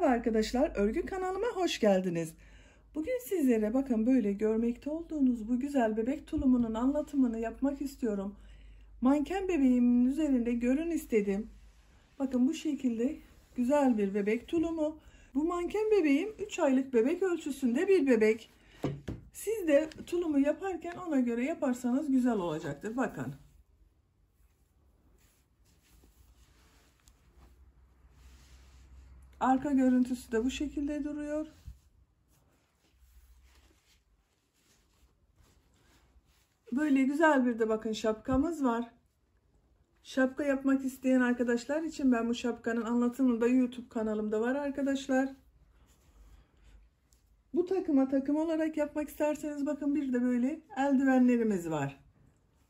Merhaba arkadaşlar, örgü kanalıma hoş geldiniz. Bugün sizlere bakın böyle görmekte olduğunuz bu güzel bebek tulumunun anlatımını yapmak istiyorum. Manken bebeğimin üzerinde görün istedim. Bakın bu şekilde güzel bir bebek tulumu. Bu manken bebeğim 3 aylık bebek ölçüsünde bir bebek. Siz de tulumu yaparken ona göre yaparsanız güzel olacaktır. Bakın Arka görüntüsü de bu şekilde duruyor. Böyle güzel bir de bakın şapkamız var. Şapka yapmak isteyen arkadaşlar için ben bu şapkanın anlatımını da YouTube kanalımda var arkadaşlar. Bu takıma takım olarak yapmak isterseniz bakın bir de böyle eldivenlerimiz var.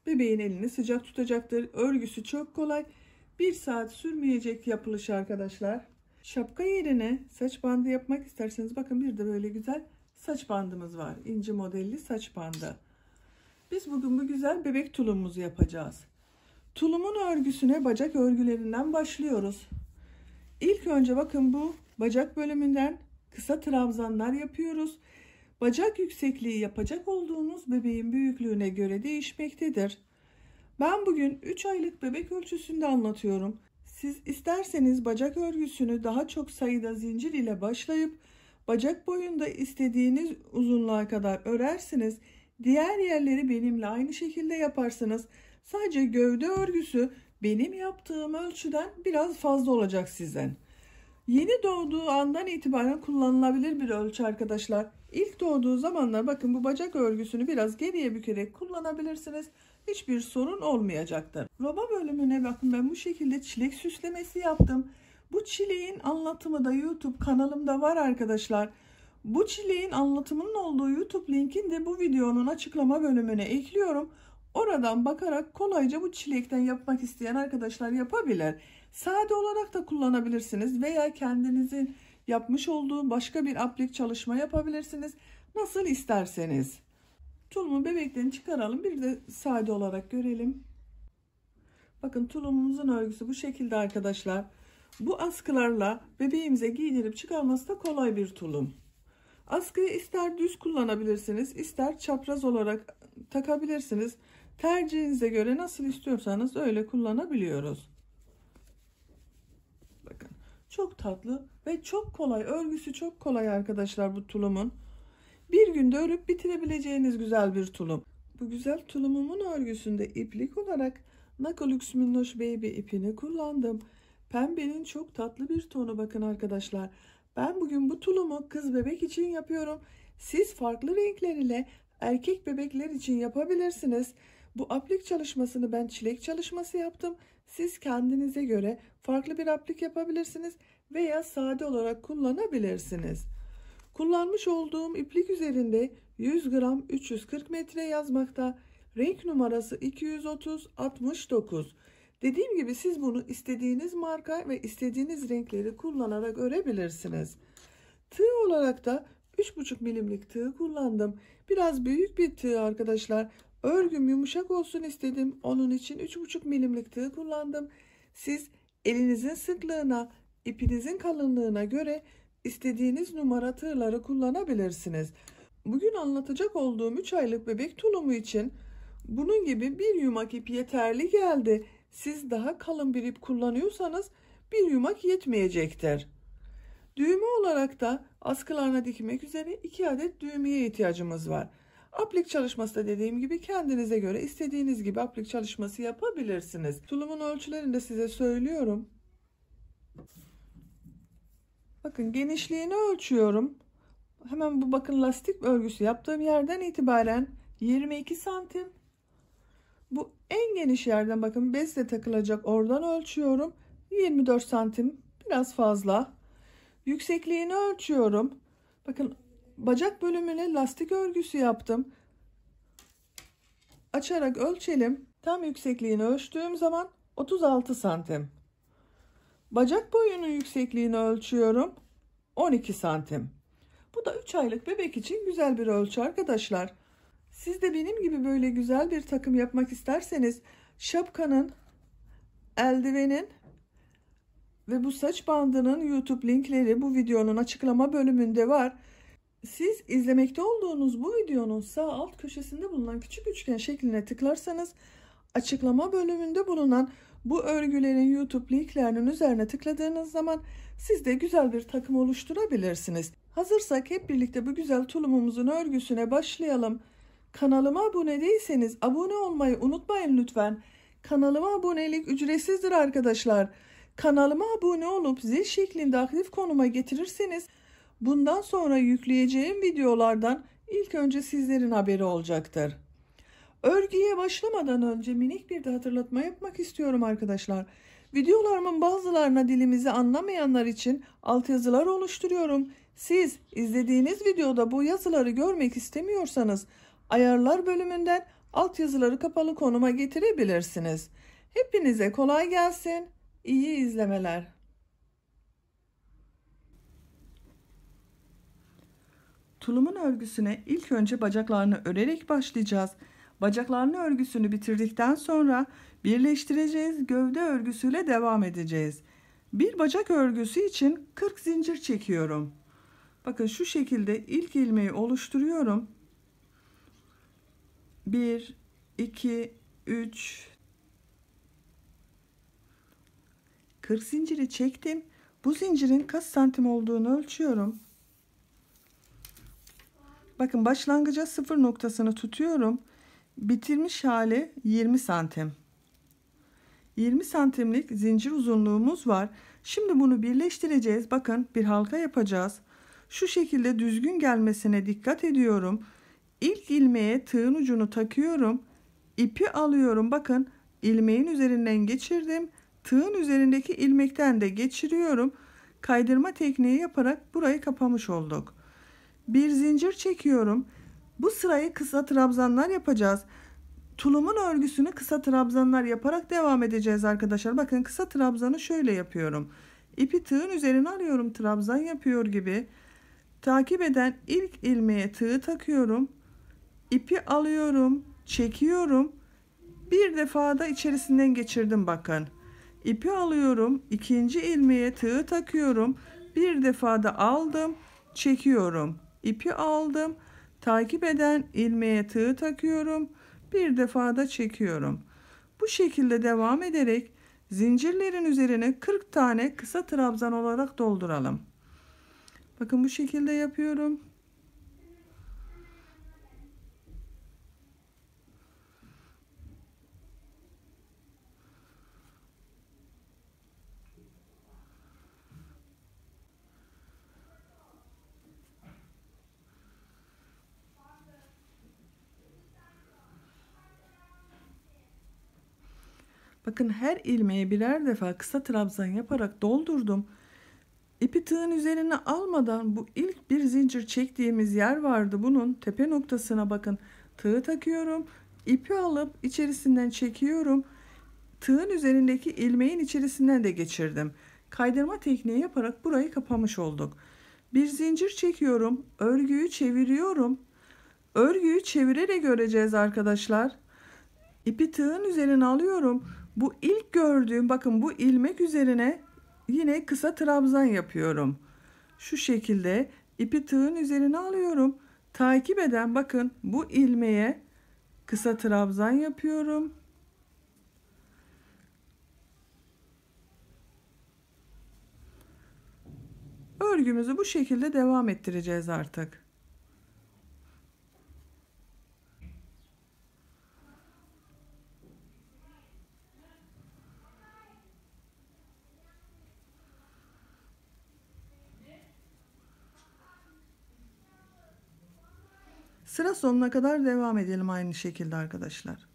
Bebeğin elini sıcak tutacaktır. Örgüsü çok kolay. Bir saat sürmeyecek yapılış arkadaşlar. Şapka yerine saç bandı yapmak isterseniz bakın bir de böyle güzel saç bandımız var. İnce modelli saç bandı. Biz bugün bu güzel bebek tulumumuzu yapacağız. Tulumun örgüsüne bacak örgülerinden başlıyoruz. İlk önce bakın bu bacak bölümünden kısa trabzanlar yapıyoruz. Bacak yüksekliği yapacak olduğunuz bebeğin büyüklüğüne göre değişmektedir. Ben bugün 3 aylık bebek ölçüsünde anlatıyorum. Siz isterseniz bacak örgüsünü daha çok sayıda zincir ile başlayıp bacak boyunda istediğiniz uzunluğa kadar örersiniz. Diğer yerleri benimle aynı şekilde yaparsınız. Sadece gövde örgüsü benim yaptığım ölçüden biraz fazla olacak sizden. Yeni doğduğu andan itibaren kullanılabilir bir ölçü arkadaşlar. İlk doğduğu zamanlar bakın bu bacak örgüsünü biraz geriye bükerek kullanabilirsiniz hiçbir sorun olmayacaktır. Roba bölümüne bakın ben bu şekilde çilek süslemesi yaptım. Bu çileğin anlatımı da YouTube kanalımda var arkadaşlar. Bu çileğin anlatımının olduğu YouTube linkini de bu videonun açıklama bölümüne ekliyorum. Oradan bakarak kolayca bu çilekten yapmak isteyen arkadaşlar yapabilir. Sade olarak da kullanabilirsiniz veya kendinizin yapmış olduğu başka bir aplik çalışma yapabilirsiniz. Nasıl isterseniz. Tulumun bebeklerini çıkaralım. Bir de sade olarak görelim. Bakın tulumumuzun örgüsü bu şekilde arkadaşlar. Bu askılarla bebeğimize giydirip çıkarması da kolay bir tulum. Askıyı ister düz kullanabilirsiniz, ister çapraz olarak takabilirsiniz. Tercihinize göre nasıl istiyorsanız öyle kullanabiliyoruz. Bakın çok tatlı ve çok kolay. Örgüsü çok kolay arkadaşlar bu tulumun. Bir günde örüp bitirebileceğiniz güzel bir tulum. Bu güzel tulumumun örgüsünde iplik olarak Nakolux Minnoş Baby ipini kullandım. Pembenin çok tatlı bir tonu bakın arkadaşlar. Ben bugün bu tulumu kız bebek için yapıyorum. Siz farklı renkler ile erkek bebekler için yapabilirsiniz. Bu aplik çalışmasını ben çilek çalışması yaptım. Siz kendinize göre farklı bir aplik yapabilirsiniz veya sade olarak kullanabilirsiniz. Kullanmış olduğum iplik üzerinde 100 gram 340 metre yazmakta. Renk numarası 230 69. Dediğim gibi siz bunu istediğiniz marka ve istediğiniz renkleri kullanarak örebilirsiniz. Tığ olarak da 3,5 milimlik tığ kullandım. Biraz büyük bir tığ arkadaşlar. Örgüm yumuşak olsun istedim. Onun için 3,5 milimlik tığ kullandım. Siz elinizin sıklığına, ipinizin kalınlığına göre istediğiniz numara tığları kullanabilirsiniz. Bugün anlatacak olduğum 3 aylık bebek tulumu için bunun gibi bir yumak ip yeterli geldi. Siz daha kalın bir ip kullanıyorsanız bir yumak yetmeyecektir. Düğme olarak da askılarına dikmek üzere 2 adet düğmeye ihtiyacımız var. Aplik çalışması da dediğim gibi kendinize göre istediğiniz gibi aplik çalışması yapabilirsiniz. Tulumun ölçülerini de size söylüyorum. Bakın genişliğini ölçüyorum. Hemen bu bakın lastik örgüsü yaptığım yerden itibaren 22 santim. Bu en geniş yerden bakın bezle takılacak oradan ölçüyorum. 24 santim biraz fazla. Yüksekliğini ölçüyorum. Bakın bacak bölümüne lastik örgüsü yaptım. Açarak ölçelim. Tam yüksekliğini ölçtüğüm zaman 36 santim. Bacak boyunun yüksekliğini ölçüyorum. 12 santim. Bu da 3 aylık bebek için güzel bir ölçü arkadaşlar. Siz de benim gibi böyle güzel bir takım yapmak isterseniz şapkanın, eldivenin ve bu saç bandının YouTube linkleri bu videonun açıklama bölümünde var. Siz izlemekte olduğunuz bu videonun sağ alt köşesinde bulunan küçük üçgen şekline tıklarsanız açıklama bölümünde bulunan bu örgülerin YouTube linklerinin üzerine tıkladığınız zaman siz de güzel bir takım oluşturabilirsiniz. Hazırsak hep birlikte bu güzel tulumumuzun örgüsüne başlayalım. Kanalıma abone değilseniz abone olmayı unutmayın lütfen. Kanalıma abonelik ücretsizdir arkadaşlar. Kanalıma abone olup zil şeklinde aktif konuma getirirseniz bundan sonra yükleyeceğim videolardan ilk önce sizlerin haberi olacaktır. Örgüye başlamadan önce minik bir de hatırlatma yapmak istiyorum arkadaşlar. Videolarımın bazılarına dilimizi anlamayanlar için altyazılar oluşturuyorum. Siz izlediğiniz videoda bu yazıları görmek istemiyorsanız ayarlar bölümünden altyazıları kapalı konuma getirebilirsiniz. Hepinize kolay gelsin. İyi izlemeler. Tulumun örgüsüne ilk önce bacaklarını örerek başlayacağız. Bacaklarını örgüsünü bitirdikten sonra birleştireceğiz. Gövde örgüsüyle devam edeceğiz. Bir bacak örgüsü için 40 zincir çekiyorum. Bakın şu şekilde ilk ilmeği oluşturuyorum. 1 2 3 40 zinciri çektim. Bu zincirin kaç santim olduğunu ölçüyorum. Bakın başlangıca sıfır noktasını tutuyorum. Bitirmiş hali 20 santim. 20 santimlik zincir uzunluğumuz var. Şimdi bunu birleştireceğiz. Bakın bir halka yapacağız. Şu şekilde düzgün gelmesine dikkat ediyorum. İlk ilmeğe tığın ucunu takıyorum. İpi alıyorum. Bakın ilmeğin üzerinden geçirdim. Tığın üzerindeki ilmekten de geçiriyorum. Kaydırma tekniği yaparak burayı kapamış olduk. Bir zincir çekiyorum. Bu sırayı kısa trabzanlar yapacağız. Tulumun örgüsünü kısa trabzanlar yaparak devam edeceğiz arkadaşlar. Bakın kısa trabzanı şöyle yapıyorum. İpi tığın üzerine alıyorum trabzan yapıyor gibi. Takip eden ilk ilmeğe tığı takıyorum. İpi alıyorum, çekiyorum. Bir defada içerisinden geçirdim bakın. İpi alıyorum, ikinci ilmeğe tığı takıyorum. Bir defada aldım, çekiyorum. İpi aldım, Takip eden ilmeğe tığı takıyorum. Bir defada çekiyorum. Bu şekilde devam ederek zincirlerin üzerine 40 tane kısa trabzan olarak dolduralım. Bakın bu şekilde yapıyorum. Bakın her ilmeği birer defa kısa trabzan yaparak doldurdum. İpi tığın üzerine almadan bu ilk bir zincir çektiğimiz yer vardı. Bunun tepe noktasına bakın. Tığı takıyorum. İpi alıp içerisinden çekiyorum. Tığın üzerindeki ilmeğin içerisinden de geçirdim. Kaydırma tekniği yaparak burayı kapamış olduk. Bir zincir çekiyorum. Örgüyü çeviriyorum. Örgüyü çevirerek öreceğiz arkadaşlar. İpi tığın üzerine alıyorum. Bu ilk gördüğüm bakın bu ilmek üzerine yine kısa trabzan yapıyorum. Şu şekilde ipi tığın üzerine alıyorum. Takip eden bakın bu ilmeğe kısa trabzan yapıyorum. Örgümüzü bu şekilde devam ettireceğiz artık. Sıra sonuna kadar devam edelim aynı şekilde arkadaşlar.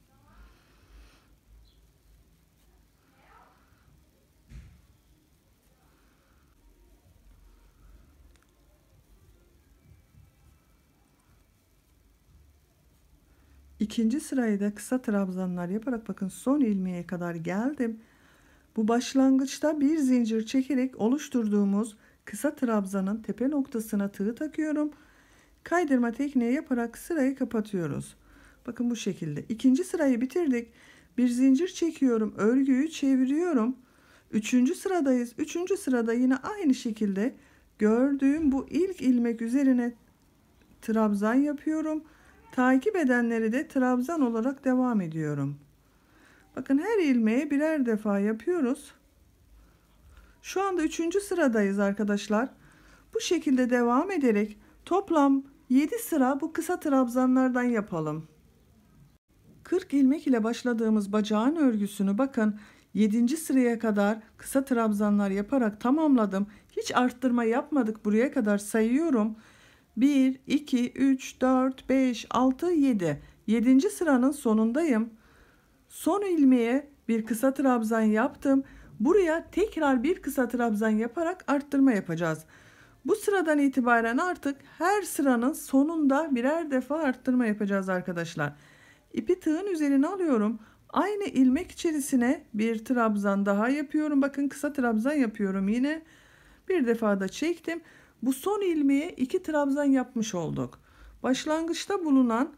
İkinci sırayı da kısa trabzanlar yaparak bakın son ilmeğe kadar geldim. Bu başlangıçta bir zincir çekerek oluşturduğumuz kısa trabzanın tepe noktasına tığı takıyorum. Kaydırma tekniği yaparak sırayı kapatıyoruz. Bakın bu şekilde. İkinci sırayı bitirdik. Bir zincir çekiyorum. Örgüyü çeviriyorum. Üçüncü sıradayız. Üçüncü sırada yine aynı şekilde gördüğüm bu ilk ilmek üzerine trabzan yapıyorum. Takip edenleri de trabzan olarak devam ediyorum. Bakın her ilmeği birer defa yapıyoruz. Şu anda üçüncü sıradayız arkadaşlar. Bu şekilde devam ederek toplam 7 sıra bu kısa trabzanlardan yapalım. 40 ilmek ile başladığımız bacağın örgüsünü bakın 7. sıraya kadar kısa trabzanlar yaparak tamamladım. Hiç arttırma yapmadık buraya kadar sayıyorum. 1, 2, 3, 4, 5, 6, 7. 7. sıranın sonundayım. Son ilmeğe bir kısa trabzan yaptım. Buraya tekrar bir kısa trabzan yaparak arttırma yapacağız. Bu sıradan itibaren artık her sıranın sonunda birer defa arttırma yapacağız arkadaşlar. İpi tığın üzerine alıyorum. Aynı ilmek içerisine bir trabzan daha yapıyorum. Bakın kısa trabzan yapıyorum yine. Bir defa da çektim. Bu son ilmeği iki trabzan yapmış olduk. Başlangıçta bulunan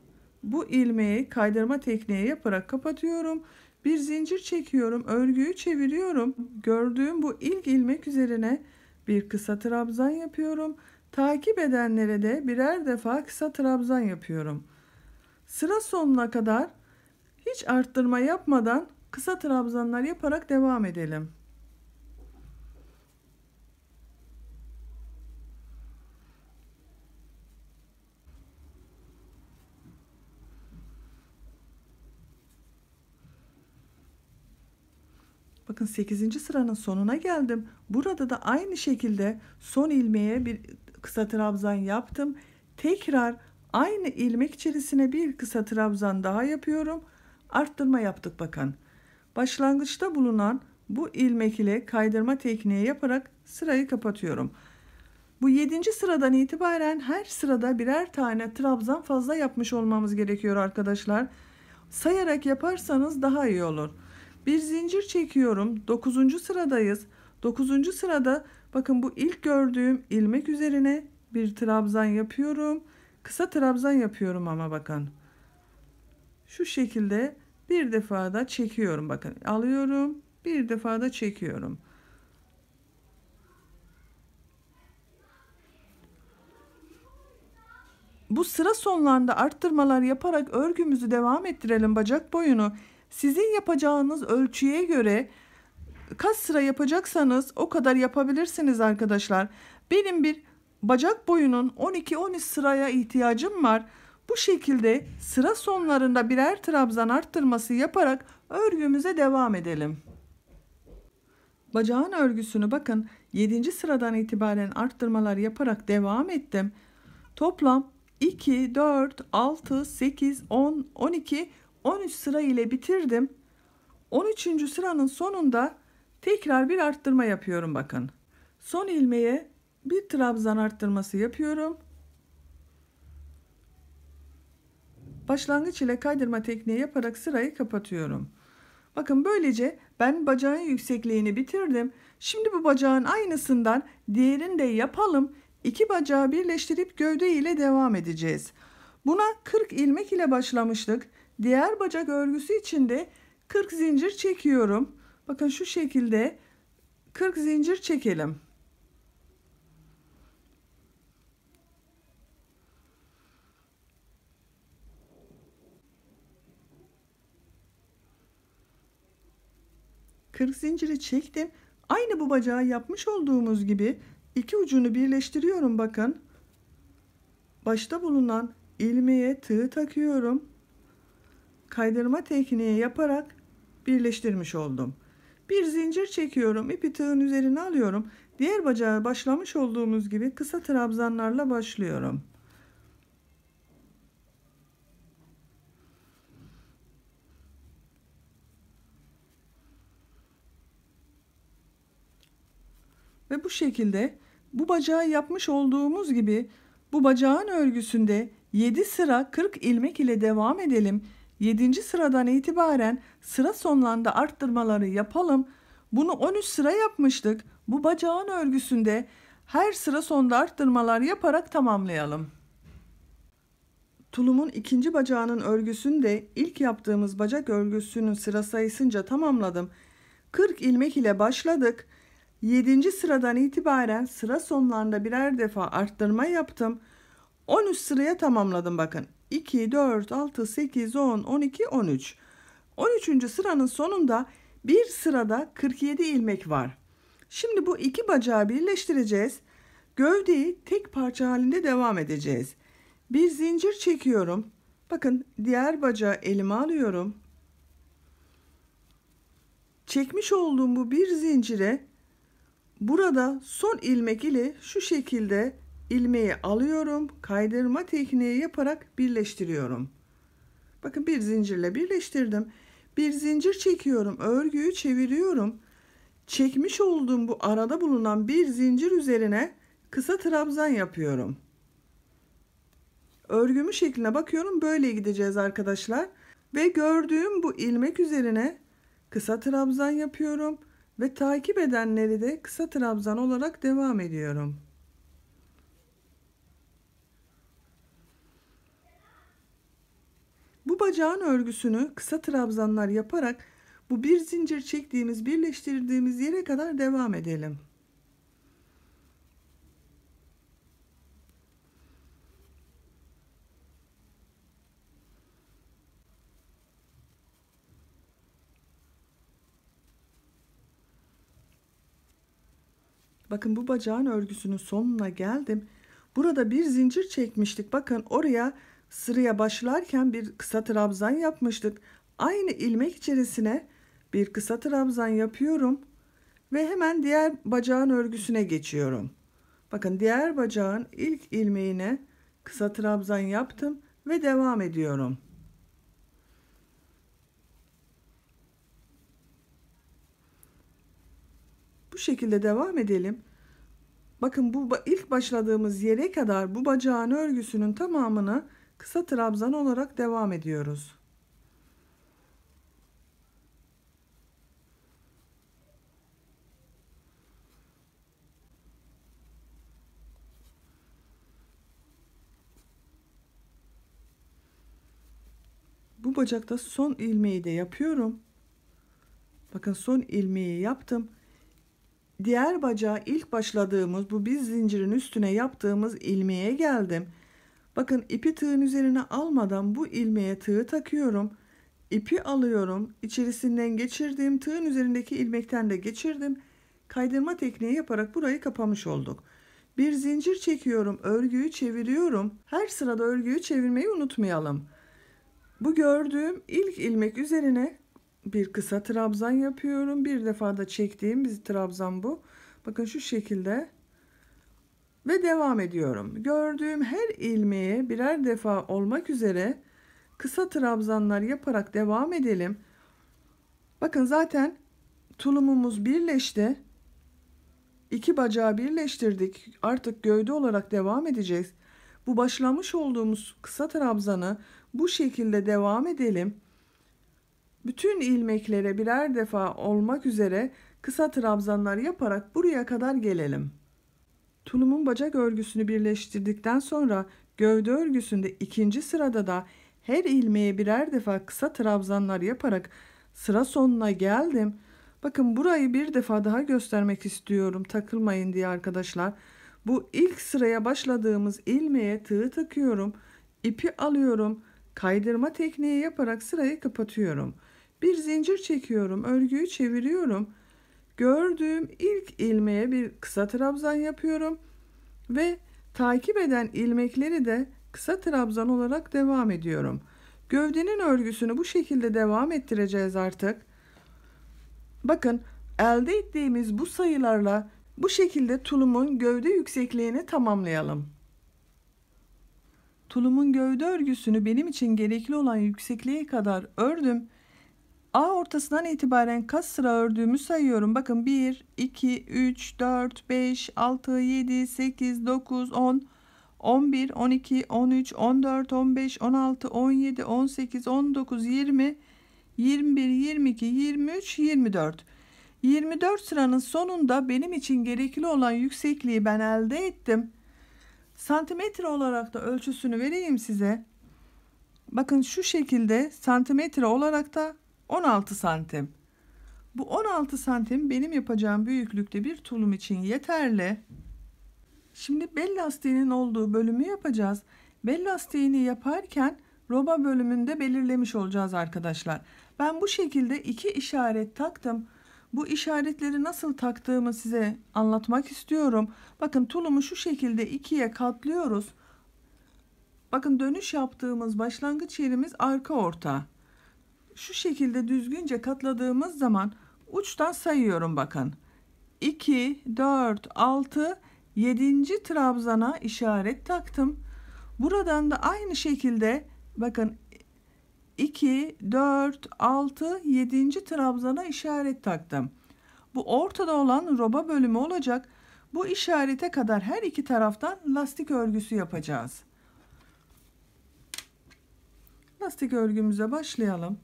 bu ilmeği kaydırma tekniği yaparak kapatıyorum. Bir zincir çekiyorum. Örgüyü çeviriyorum. Gördüğüm bu ilk ilmek üzerine bir kısa trabzan yapıyorum. Takip edenlere de birer defa kısa trabzan yapıyorum. Sıra sonuna kadar hiç arttırma yapmadan kısa trabzanlar yaparak devam edelim. bakın 8. sıranın sonuna geldim. Burada da aynı şekilde son ilmeğe bir kısa trabzan yaptım. Tekrar aynı ilmek içerisine bir kısa trabzan daha yapıyorum. Arttırma yaptık bakın. Başlangıçta bulunan bu ilmek ile kaydırma tekniği yaparak sırayı kapatıyorum. Bu 7. sıradan itibaren her sırada birer tane trabzan fazla yapmış olmamız gerekiyor arkadaşlar. Sayarak yaparsanız daha iyi olur. Bir zincir çekiyorum. 9. sıradayız. 9. sırada bakın bu ilk gördüğüm ilmek üzerine bir trabzan yapıyorum. Kısa trabzan yapıyorum ama bakın. Şu şekilde bir defa da çekiyorum. Bakın alıyorum. Bir defa da çekiyorum. Bu sıra sonlarında arttırmalar yaparak örgümüzü devam ettirelim bacak boyunu sizin yapacağınız ölçüye göre kaç sıra yapacaksanız o kadar yapabilirsiniz arkadaşlar. Benim bir bacak boyunun 12-13 sıraya ihtiyacım var. Bu şekilde sıra sonlarında birer trabzan arttırması yaparak örgümüze devam edelim. Bacağın örgüsünü bakın 7. sıradan itibaren arttırmalar yaparak devam ettim. Toplam 2, 4, 6, 8, 10, 12, 13 sıra ile bitirdim. 13. sıranın sonunda tekrar bir arttırma yapıyorum bakın. Son ilmeğe bir trabzan arttırması yapıyorum. Başlangıç ile kaydırma tekniği yaparak sırayı kapatıyorum. Bakın böylece ben bacağın yüksekliğini bitirdim. Şimdi bu bacağın aynısından diğerini de yapalım. İki bacağı birleştirip gövde ile devam edeceğiz. Buna 40 ilmek ile başlamıştık. Diğer bacak örgüsü için de 40 zincir çekiyorum. Bakın şu şekilde 40 zincir çekelim. Kırk zinciri çektim. Aynı bu bacağı yapmış olduğumuz gibi iki ucunu birleştiriyorum bakın. Başta bulunan ilmeğe tığ takıyorum kaydırma tekniği yaparak birleştirmiş oldum. Bir zincir çekiyorum, ipi tığın üzerine alıyorum. Diğer bacağa başlamış olduğumuz gibi kısa trabzanlarla başlıyorum. Ve bu şekilde bu bacağı yapmış olduğumuz gibi bu bacağın örgüsünde 7 sıra 40 ilmek ile devam edelim. 7. sıradan itibaren sıra sonlarında arttırmaları yapalım. Bunu 13 sıra yapmıştık. Bu bacağın örgüsünde her sıra sonunda arttırmalar yaparak tamamlayalım. Tulumun ikinci bacağının örgüsünü de ilk yaptığımız bacak örgüsünün sıra sayısınca tamamladım. 40 ilmek ile başladık. 7. sıradan itibaren sıra sonlarında birer defa arttırma yaptım. 13 sıraya tamamladım bakın. 2, 4, 6, 8, 10, 12, 13. 13. sıranın sonunda bir sırada 47 ilmek var. Şimdi bu iki bacağı birleştireceğiz. Gövdeyi tek parça halinde devam edeceğiz. Bir zincir çekiyorum. Bakın diğer bacağı elime alıyorum. Çekmiş olduğum bu bir zincire burada son ilmek ile şu şekilde ilmeği alıyorum. Kaydırma tekniği yaparak birleştiriyorum. Bakın bir zincirle birleştirdim. Bir zincir çekiyorum. Örgüyü çeviriyorum. Çekmiş olduğum bu arada bulunan bir zincir üzerine kısa trabzan yapıyorum. Örgümü şekline bakıyorum. Böyle gideceğiz arkadaşlar. Ve gördüğüm bu ilmek üzerine kısa trabzan yapıyorum. Ve takip edenleri de kısa trabzan olarak devam ediyorum. Bu bacağın örgüsünü kısa trabzanlar yaparak bu bir zincir çektiğimiz birleştirdiğimiz yere kadar devam edelim. Bakın bu bacağın örgüsünün sonuna geldim. Burada bir zincir çekmiştik. Bakın oraya Sıraya başlarken bir kısa trabzan yapmıştık. Aynı ilmek içerisine bir kısa trabzan yapıyorum ve hemen diğer bacağın örgüsüne geçiyorum. Bakın diğer bacağın ilk ilmeğine kısa trabzan yaptım ve devam ediyorum. Bu şekilde devam edelim. Bakın bu ilk başladığımız yere kadar bu bacağın örgüsünün tamamını kısa trabzan olarak devam ediyoruz. Bu bacakta son ilmeği de yapıyorum. Bakın son ilmeği yaptım. Diğer bacağı ilk başladığımız bu bir zincirin üstüne yaptığımız ilmeğe geldim. Bakın ipi tığın üzerine almadan bu ilmeğe tığı takıyorum. İpi alıyorum. İçerisinden geçirdim. Tığın üzerindeki ilmekten de geçirdim. Kaydırma tekniği yaparak burayı kapamış olduk. Bir zincir çekiyorum. Örgüyü çeviriyorum. Her sırada örgüyü çevirmeyi unutmayalım. Bu gördüğüm ilk ilmek üzerine bir kısa trabzan yapıyorum. Bir defa da çektiğim bir trabzan bu. Bakın şu şekilde ve devam ediyorum. Gördüğüm her ilmeğe birer defa olmak üzere kısa trabzanlar yaparak devam edelim. Bakın zaten tulumumuz birleşti. İki bacağı birleştirdik. Artık gövde olarak devam edeceğiz. Bu başlamış olduğumuz kısa trabzanı bu şekilde devam edelim. Bütün ilmeklere birer defa olmak üzere kısa trabzanlar yaparak buraya kadar gelelim. Tulumun bacak örgüsünü birleştirdikten sonra gövde örgüsünde ikinci sırada da her ilmeğe birer defa kısa trabzanlar yaparak sıra sonuna geldim. Bakın burayı bir defa daha göstermek istiyorum takılmayın diye arkadaşlar. Bu ilk sıraya başladığımız ilmeğe tığı takıyorum. ipi alıyorum. Kaydırma tekniği yaparak sırayı kapatıyorum. Bir zincir çekiyorum. Örgüyü çeviriyorum. Gördüğüm ilk ilmeğe bir kısa trabzan yapıyorum ve takip eden ilmekleri de kısa trabzan olarak devam ediyorum. Gövdenin örgüsünü bu şekilde devam ettireceğiz artık. Bakın elde ettiğimiz bu sayılarla bu şekilde tulumun gövde yüksekliğini tamamlayalım. Tulumun gövde örgüsünü benim için gerekli olan yüksekliğe kadar ördüm A ortasından itibaren kaç sıra ördüğümü sayıyorum. Bakın 1, 2, 3, 4, 5, 6, 7, 8, 9, 10, 11, 12, 13, 14, 15, 16, 17, 18, 19, 20, 21, 22, 23, 24. 24 sıranın sonunda benim için gerekli olan yüksekliği ben elde ettim. Santimetre olarak da ölçüsünü vereyim size. Bakın şu şekilde santimetre olarak da 16 santim. Bu 16 santim benim yapacağım büyüklükte bir tulum için yeterli. Şimdi bel lastiğinin olduğu bölümü yapacağız. Bel lastiğini yaparken roba bölümünde belirlemiş olacağız arkadaşlar. Ben bu şekilde iki işaret taktım. Bu işaretleri nasıl taktığımı size anlatmak istiyorum. Bakın tulumu şu şekilde ikiye katlıyoruz. Bakın dönüş yaptığımız başlangıç yerimiz arka orta şu şekilde düzgünce katladığımız zaman uçtan sayıyorum bakın. 2, 4, 6, 7. trabzana işaret taktım. Buradan da aynı şekilde bakın 2, 4, 6, 7. trabzana işaret taktım. Bu ortada olan roba bölümü olacak. Bu işarete kadar her iki taraftan lastik örgüsü yapacağız. Lastik örgümüze başlayalım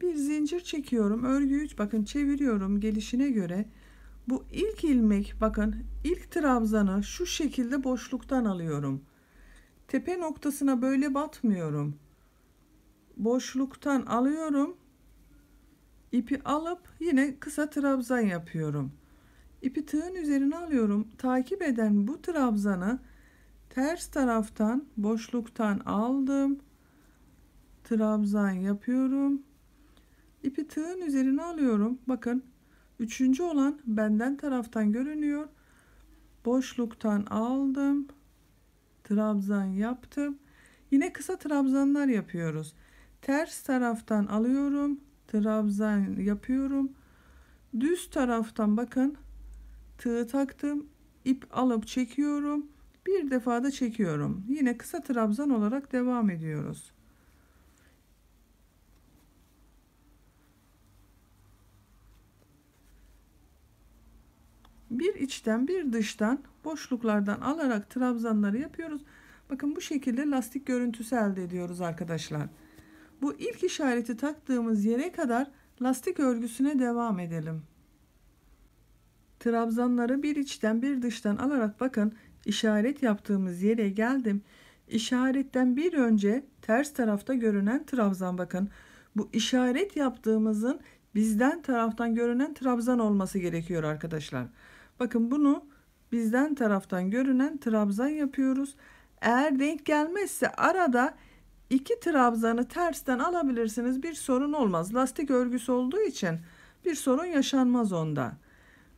bir zincir çekiyorum örgüyü bakın çeviriyorum gelişine göre bu ilk ilmek bakın ilk trabzanı şu şekilde boşluktan alıyorum tepe noktasına böyle batmıyorum boşluktan alıyorum ipi alıp yine kısa trabzan yapıyorum ipi tığın üzerine alıyorum takip eden bu trabzanı ters taraftan boşluktan aldım trabzan yapıyorum İpi tığın üzerine alıyorum. Bakın üçüncü olan benden taraftan görünüyor. Boşluktan aldım. Trabzan yaptım. Yine kısa trabzanlar yapıyoruz. Ters taraftan alıyorum. Trabzan yapıyorum. Düz taraftan bakın tığı taktım. ip alıp çekiyorum. Bir defa da çekiyorum. Yine kısa trabzan olarak devam ediyoruz. bir içten bir dıştan boşluklardan alarak trabzanları yapıyoruz. Bakın bu şekilde lastik görüntüsü elde ediyoruz arkadaşlar. Bu ilk işareti taktığımız yere kadar lastik örgüsüne devam edelim. Trabzanları bir içten bir dıştan alarak bakın işaret yaptığımız yere geldim. İşaretten bir önce ters tarafta görünen trabzan bakın. Bu işaret yaptığımızın bizden taraftan görünen trabzan olması gerekiyor arkadaşlar. Bakın bunu bizden taraftan görünen trabzan yapıyoruz. Eğer denk gelmezse arada iki trabzanı tersten alabilirsiniz. Bir sorun olmaz. Lastik örgüsü olduğu için bir sorun yaşanmaz onda.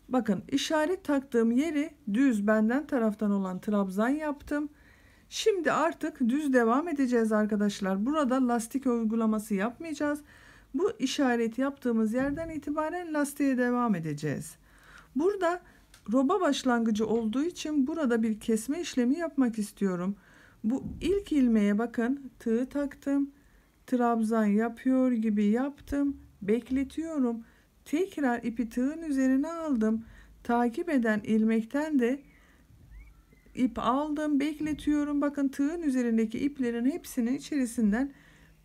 Bakın işaret taktığım yeri düz benden taraftan olan trabzan yaptım. Şimdi artık düz devam edeceğiz arkadaşlar. Burada lastik uygulaması yapmayacağız. Bu işareti yaptığımız yerden itibaren lastiğe devam edeceğiz. Burada roba başlangıcı olduğu için burada bir kesme işlemi yapmak istiyorum. Bu ilk ilmeğe bakın tığı taktım. Trabzan yapıyor gibi yaptım. Bekletiyorum. Tekrar ipi tığın üzerine aldım. Takip eden ilmekten de ip aldım. Bekletiyorum. Bakın tığın üzerindeki iplerin hepsinin içerisinden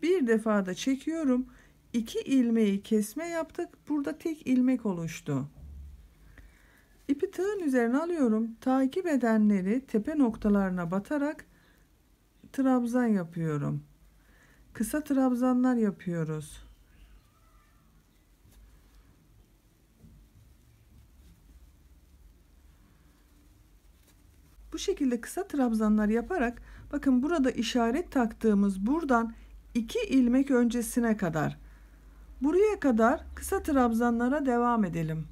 bir defada çekiyorum. İki ilmeği kesme yaptık. Burada tek ilmek oluştu. İpi tığın üzerine alıyorum. Takip edenleri tepe noktalarına batarak trabzan yapıyorum. Kısa trabzanlar yapıyoruz. Bu şekilde kısa trabzanlar yaparak bakın burada işaret taktığımız buradan 2 ilmek öncesine kadar buraya kadar kısa trabzanlara devam edelim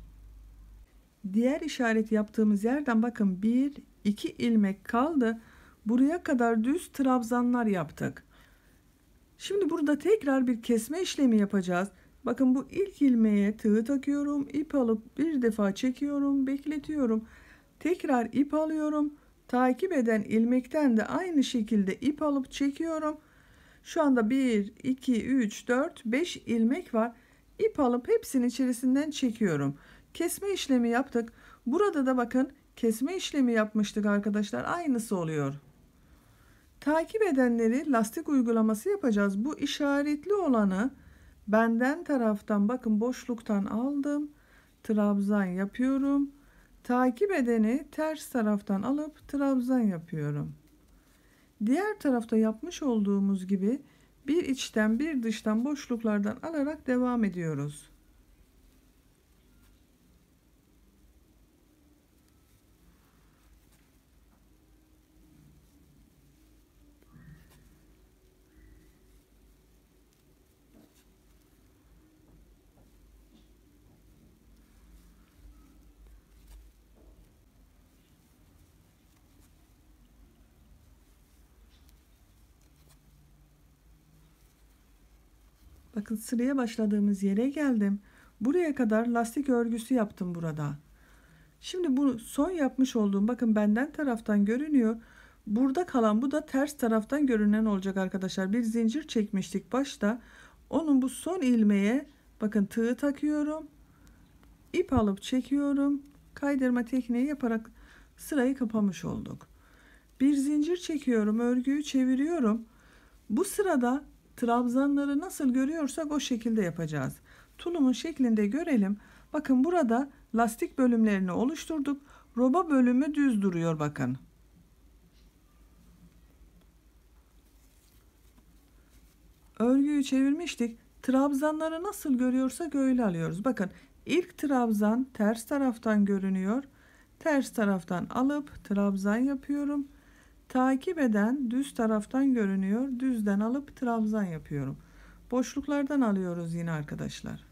diğer işaret yaptığımız yerden bakın 1 2 ilmek kaldı. Buraya kadar düz trabzanlar yaptık. Şimdi burada tekrar bir kesme işlemi yapacağız. Bakın bu ilk ilmeğe tığ takıyorum. ip alıp bir defa çekiyorum. Bekletiyorum. Tekrar ip alıyorum. Takip eden ilmekten de aynı şekilde ip alıp çekiyorum. Şu anda 1, 2, 3, 4, 5 ilmek var. İp alıp hepsinin içerisinden çekiyorum. Kesme işlemi yaptık. Burada da bakın kesme işlemi yapmıştık arkadaşlar. Aynısı oluyor. Takip edenleri lastik uygulaması yapacağız. Bu işaretli olanı benden taraftan bakın boşluktan aldım. Trabzan yapıyorum. Takip edeni ters taraftan alıp trabzan yapıyorum. Diğer tarafta yapmış olduğumuz gibi bir içten bir dıştan boşluklardan alarak devam ediyoruz. Bakın sıraya başladığımız yere geldim. Buraya kadar lastik örgüsü yaptım burada. Şimdi bu son yapmış olduğum bakın benden taraftan görünüyor. Burada kalan bu da ters taraftan görünen olacak arkadaşlar. Bir zincir çekmiştik başta. Onun bu son ilmeğe bakın tığı takıyorum. İp alıp çekiyorum. Kaydırma tekniği yaparak sırayı kapamış olduk. Bir zincir çekiyorum. Örgüyü çeviriyorum. Bu sırada trabzanları nasıl görüyorsak o şekilde yapacağız. Tulumun şeklinde görelim. Bakın burada lastik bölümlerini oluşturduk. Roba bölümü düz duruyor bakın. Örgüyü çevirmiştik. Trabzanları nasıl görüyorsak öyle alıyoruz. Bakın ilk trabzan ters taraftan görünüyor. Ters taraftan alıp trabzan yapıyorum. Takip eden düz taraftan görünüyor. Düzden alıp trabzan yapıyorum. Boşluklardan alıyoruz yine arkadaşlar.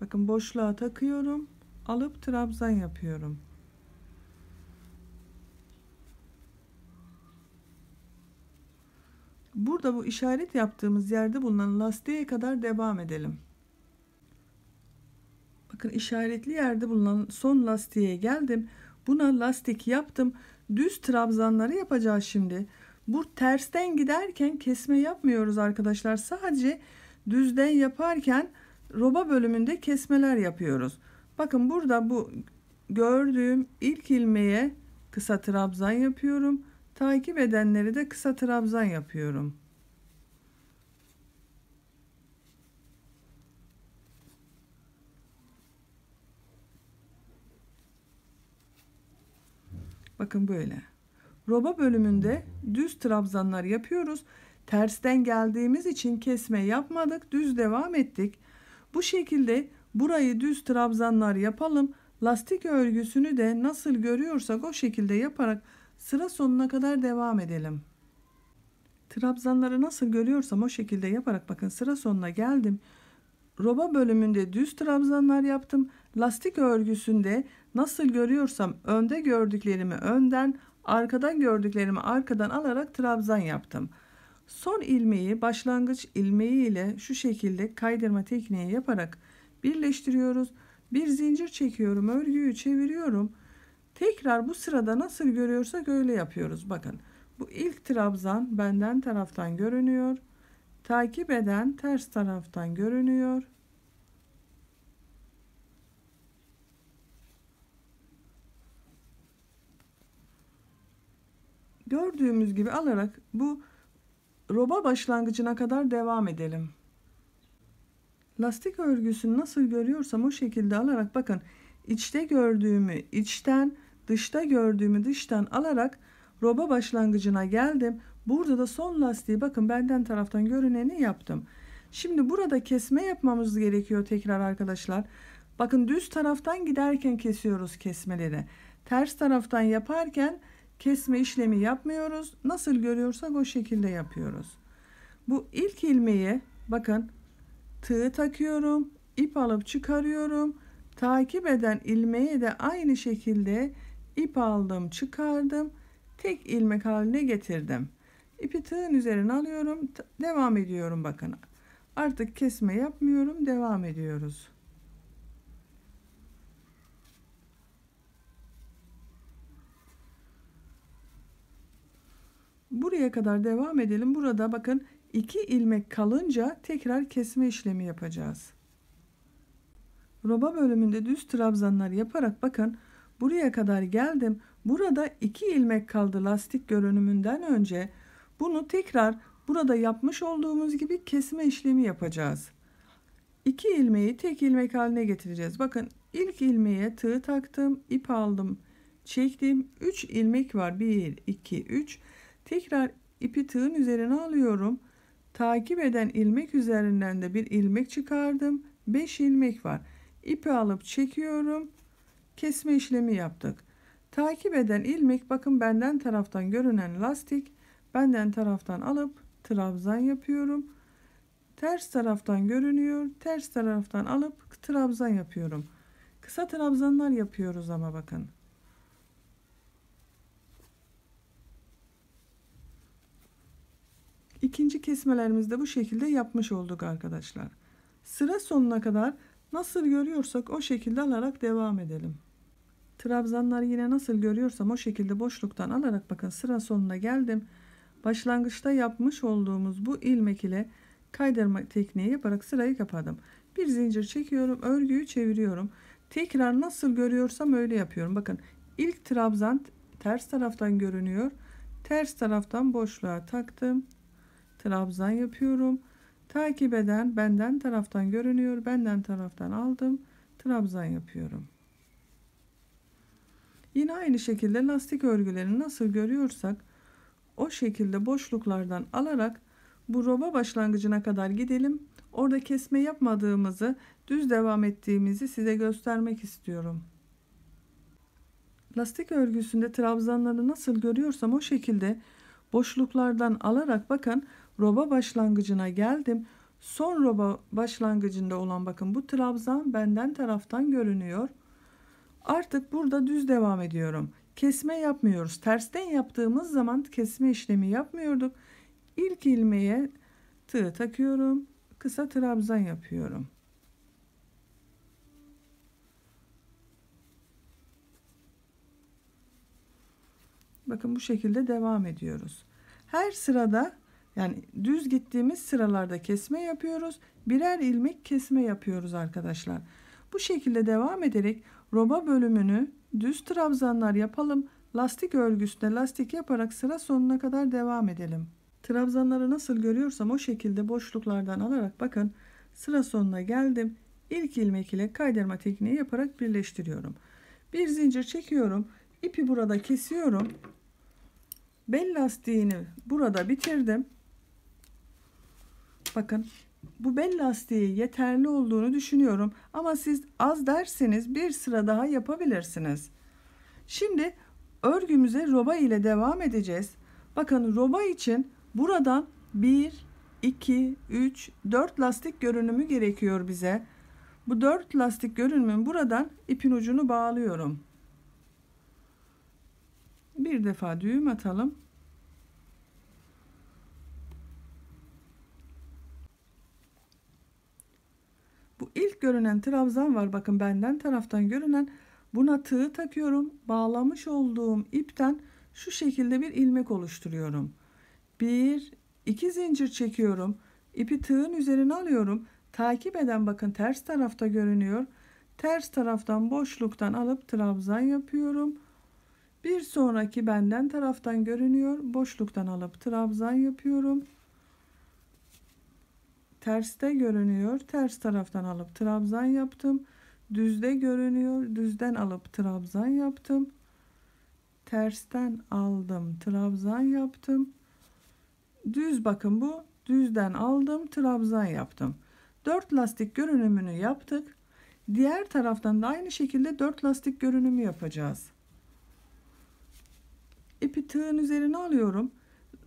Bakın boşluğa takıyorum. Alıp trabzan yapıyorum. Burada bu işaret yaptığımız yerde bulunan lastiğe kadar devam edelim. Bakın işaretli yerde bulunan son lastiğe geldim. Buna lastik yaptım düz trabzanları yapacağız şimdi. Bu tersten giderken kesme yapmıyoruz arkadaşlar. Sadece düzden yaparken roba bölümünde kesmeler yapıyoruz. Bakın burada bu gördüğüm ilk ilmeğe kısa trabzan yapıyorum. Takip edenleri de kısa trabzan yapıyorum. Bakın böyle. Roba bölümünde düz trabzanlar yapıyoruz. Tersten geldiğimiz için kesme yapmadık. Düz devam ettik. Bu şekilde burayı düz trabzanlar yapalım. Lastik örgüsünü de nasıl görüyorsak o şekilde yaparak sıra sonuna kadar devam edelim. Trabzanları nasıl görüyorsam o şekilde yaparak bakın sıra sonuna geldim. Roba bölümünde düz trabzanlar yaptım. Lastik örgüsünde nasıl görüyorsam önde gördüklerimi önden, arkadan gördüklerimi arkadan alarak trabzan yaptım. Son ilmeği başlangıç ilmeği ile şu şekilde kaydırma tekniği yaparak birleştiriyoruz. Bir zincir çekiyorum, örgüyü çeviriyorum. Tekrar bu sırada nasıl görüyorsak öyle yapıyoruz. Bakın bu ilk trabzan benden taraftan görünüyor. Takip eden ters taraftan görünüyor. Gördüğümüz gibi alarak bu roba başlangıcına kadar devam edelim. Lastik örgüsünü nasıl görüyorsam o şekilde alarak bakın içte gördüğümü içten dışta gördüğümü dıştan alarak roba başlangıcına geldim. Burada da son lastiği bakın benden taraftan görüneni yaptım. Şimdi burada kesme yapmamız gerekiyor tekrar arkadaşlar. Bakın düz taraftan giderken kesiyoruz kesmeleri. Ters taraftan yaparken kesme işlemi yapmıyoruz. Nasıl görüyorsak o şekilde yapıyoruz. Bu ilk ilmeği bakın tığı takıyorum. ip alıp çıkarıyorum. Takip eden ilmeği de aynı şekilde ip aldım çıkardım. Tek ilmek haline getirdim. İpi tığın üzerine alıyorum. Devam ediyorum bakın. Artık kesme yapmıyorum. Devam ediyoruz. Buraya kadar devam edelim. Burada bakın 2 ilmek kalınca tekrar kesme işlemi yapacağız. Roba bölümünde düz trabzanlar yaparak bakın buraya kadar geldim. Burada 2 ilmek kaldı lastik görünümünden önce. Bunu tekrar burada yapmış olduğumuz gibi kesme işlemi yapacağız. İki ilmeği tek ilmek haline getireceğiz. Bakın ilk ilmeğe tığ taktım, ip aldım, çektim. 3 ilmek var. 1 2 3. Tekrar ipi tığın üzerine alıyorum. Takip eden ilmek üzerinden de bir ilmek çıkardım. 5 ilmek var. İpi alıp çekiyorum. Kesme işlemi yaptık. Takip eden ilmek bakın benden taraftan görünen lastik benden taraftan alıp trabzan yapıyorum. Ters taraftan görünüyor. Ters taraftan alıp trabzan yapıyorum. Kısa trabzanlar yapıyoruz ama bakın. İkinci kesmelerimizde bu şekilde yapmış olduk arkadaşlar. Sıra sonuna kadar nasıl görüyorsak o şekilde alarak devam edelim. Trabzanları yine nasıl görüyorsam o şekilde boşluktan alarak bakın sıra sonuna geldim. Başlangıçta yapmış olduğumuz bu ilmek ile kaydırma tekniği yaparak sırayı kapadım. Bir zincir çekiyorum, örgüyü çeviriyorum. Tekrar nasıl görüyorsam öyle yapıyorum. Bakın ilk trabzan ters taraftan görünüyor. Ters taraftan boşluğa taktım. Trabzan yapıyorum. Takip eden benden taraftan görünüyor. Benden taraftan aldım. Trabzan yapıyorum. Yine aynı şekilde lastik örgülerini nasıl görüyorsak o şekilde boşluklardan alarak bu roba başlangıcına kadar gidelim. Orada kesme yapmadığımızı, düz devam ettiğimizi size göstermek istiyorum. Lastik örgüsünde trabzanları nasıl görüyorsam o şekilde boşluklardan alarak bakın roba başlangıcına geldim. Son roba başlangıcında olan bakın bu trabzan benden taraftan görünüyor. Artık burada düz devam ediyorum kesme yapmıyoruz. Tersten yaptığımız zaman kesme işlemi yapmıyorduk. İlk ilmeğe tığ takıyorum. Kısa trabzan yapıyorum. Bakın bu şekilde devam ediyoruz. Her sırada yani düz gittiğimiz sıralarda kesme yapıyoruz. Birer ilmek kesme yapıyoruz arkadaşlar. Bu şekilde devam ederek roba bölümünü Düz trabzanlar yapalım. Lastik örgüsüne lastik yaparak sıra sonuna kadar devam edelim. Trabzanları nasıl görüyorsam o şekilde boşluklardan alarak bakın sıra sonuna geldim. İlk ilmek ile kaydırma tekniği yaparak birleştiriyorum. Bir zincir çekiyorum. İpi burada kesiyorum. Bel lastiğini burada bitirdim. Bakın bu bel lastiği yeterli olduğunu düşünüyorum ama siz az derseniz bir sıra daha yapabilirsiniz. Şimdi örgümüze roba ile devam edeceğiz. Bakın roba için buradan 1, 2, 3, 4 lastik görünümü gerekiyor bize. Bu 4 lastik görünümün buradan ipin ucunu bağlıyorum. Bir defa düğüm atalım. ilk görünen trabzan var bakın benden taraftan görünen buna tığı takıyorum bağlamış olduğum ipten şu şekilde bir ilmek oluşturuyorum bir iki zincir çekiyorum ipi tığın üzerine alıyorum takip eden bakın ters tarafta görünüyor ters taraftan boşluktan alıp trabzan yapıyorum bir sonraki benden taraftan görünüyor boşluktan alıp trabzan yapıyorum Terste görünüyor. Ters taraftan alıp trabzan yaptım. Düzde görünüyor. Düzden alıp trabzan yaptım. Tersten aldım. Trabzan yaptım. Düz bakın bu. Düzden aldım. Trabzan yaptım. 4 lastik görünümünü yaptık. Diğer taraftan da aynı şekilde 4 lastik görünümü yapacağız. İpi tığın üzerine alıyorum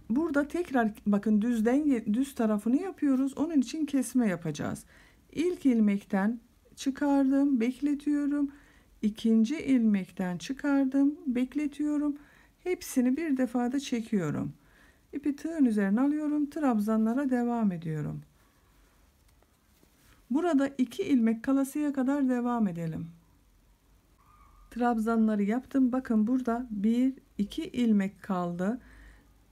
burada tekrar bakın düzden düz tarafını yapıyoruz. Onun için kesme yapacağız. İlk ilmekten çıkardım, bekletiyorum. İkinci ilmekten çıkardım, bekletiyorum. Hepsini bir defada çekiyorum. İpi tığın üzerine alıyorum. Trabzanlara devam ediyorum. Burada iki ilmek kalasıya kadar devam edelim. Trabzanları yaptım. Bakın burada bir iki ilmek kaldı.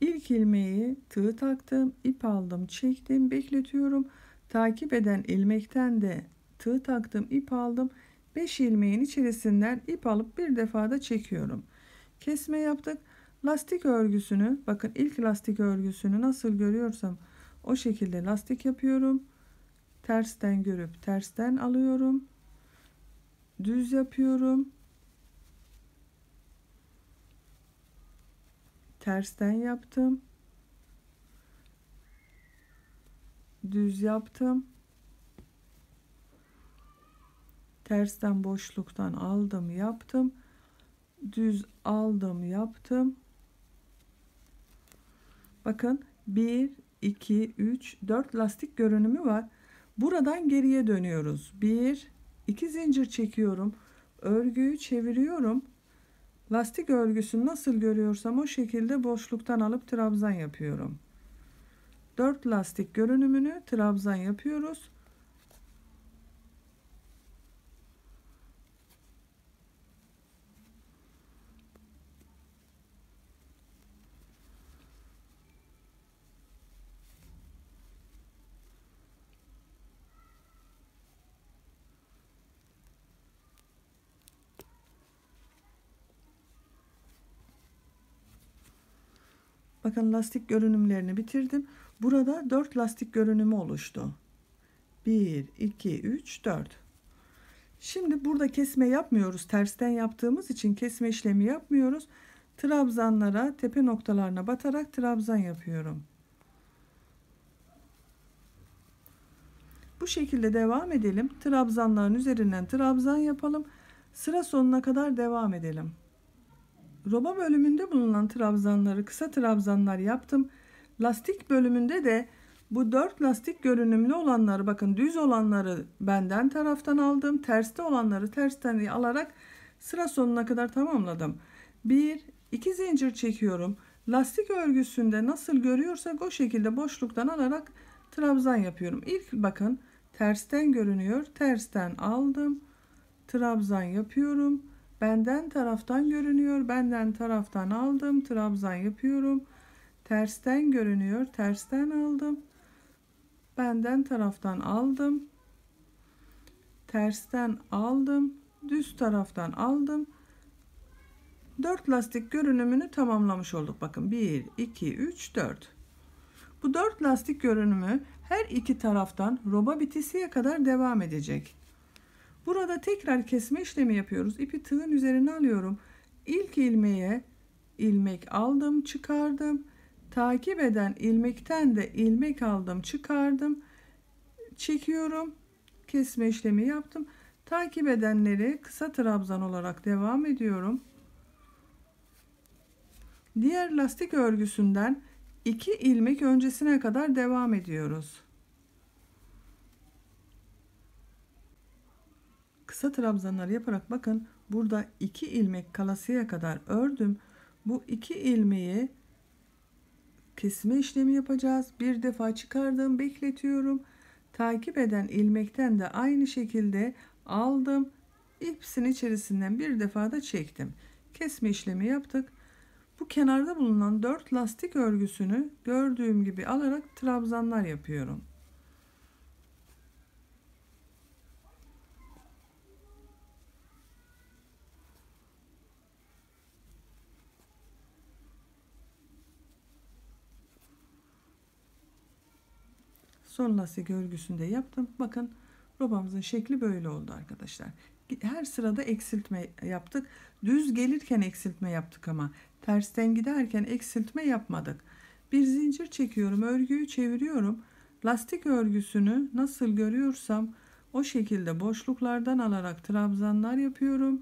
İlk ilmeği tığ taktım, ip aldım, çektim, bekletiyorum. Takip eden ilmekten de tığ taktım, ip aldım. 5 ilmeğin içerisinden ip alıp bir defada çekiyorum. Kesme yaptık. Lastik örgüsünü bakın ilk lastik örgüsünü nasıl görüyorsam o şekilde lastik yapıyorum. Tersten görüp tersten alıyorum. Düz yapıyorum. tersten yaptım. Düz yaptım. Tersten boşluktan aldım, yaptım. Düz aldım, yaptım. Bakın 1 2 3 4 lastik görünümü var. Buradan geriye dönüyoruz. 1 2 zincir çekiyorum. Örgüyü çeviriyorum. Lastik örgüsünü nasıl görüyorsam o şekilde boşluktan alıp trabzan yapıyorum. 4 lastik görünümünü trabzan yapıyoruz. Bakın lastik görünümlerini bitirdim. Burada 4 lastik görünümü oluştu. 1, 2, 3, 4. Şimdi burada kesme yapmıyoruz. Tersten yaptığımız için kesme işlemi yapmıyoruz. Trabzanlara, tepe noktalarına batarak trabzan yapıyorum. Bu şekilde devam edelim. Trabzanların üzerinden trabzan yapalım. Sıra sonuna kadar devam edelim. Roba bölümünde bulunan trabzanları kısa trabzanlar yaptım. Lastik bölümünde de bu dört lastik görünümlü olanları bakın düz olanları benden taraftan aldım. Terste olanları tersten alarak sıra sonuna kadar tamamladım. Bir, iki zincir çekiyorum. Lastik örgüsünde nasıl görüyorsak o şekilde boşluktan alarak trabzan yapıyorum. İlk bakın tersten görünüyor. Tersten aldım. Trabzan yapıyorum. Benden taraftan görünüyor. Benden taraftan aldım. Trabzan yapıyorum. Tersten görünüyor. Tersten aldım. Benden taraftan aldım. Tersten aldım. Düz taraftan aldım. 4 lastik görünümünü tamamlamış olduk. Bakın 1, 2, 3, 4. Bu 4 lastik görünümü her iki taraftan roba bitisiye kadar devam edecek. Burada tekrar kesme işlemi yapıyoruz. İpi tığın üzerine alıyorum. İlk ilmeğe ilmek aldım, çıkardım. Takip eden ilmekten de ilmek aldım, çıkardım. Çekiyorum. Kesme işlemi yaptım. Takip edenleri kısa trabzan olarak devam ediyorum. Diğer lastik örgüsünden 2 ilmek öncesine kadar devam ediyoruz. kısa trabzanlar yaparak bakın burada iki ilmek kalasıya kadar ördüm. Bu iki ilmeği kesme işlemi yapacağız. Bir defa çıkardım, bekletiyorum. Takip eden ilmekten de aynı şekilde aldım. İpsin içerisinden bir defa da çektim. Kesme işlemi yaptık. Bu kenarda bulunan 4 lastik örgüsünü gördüğüm gibi alarak trabzanlar yapıyorum. son lastik örgüsünde yaptım. Bakın robamızın şekli böyle oldu arkadaşlar. Her sırada eksiltme yaptık. Düz gelirken eksiltme yaptık ama tersten giderken eksiltme yapmadık. Bir zincir çekiyorum, örgüyü çeviriyorum. Lastik örgüsünü nasıl görüyorsam o şekilde boşluklardan alarak trabzanlar yapıyorum.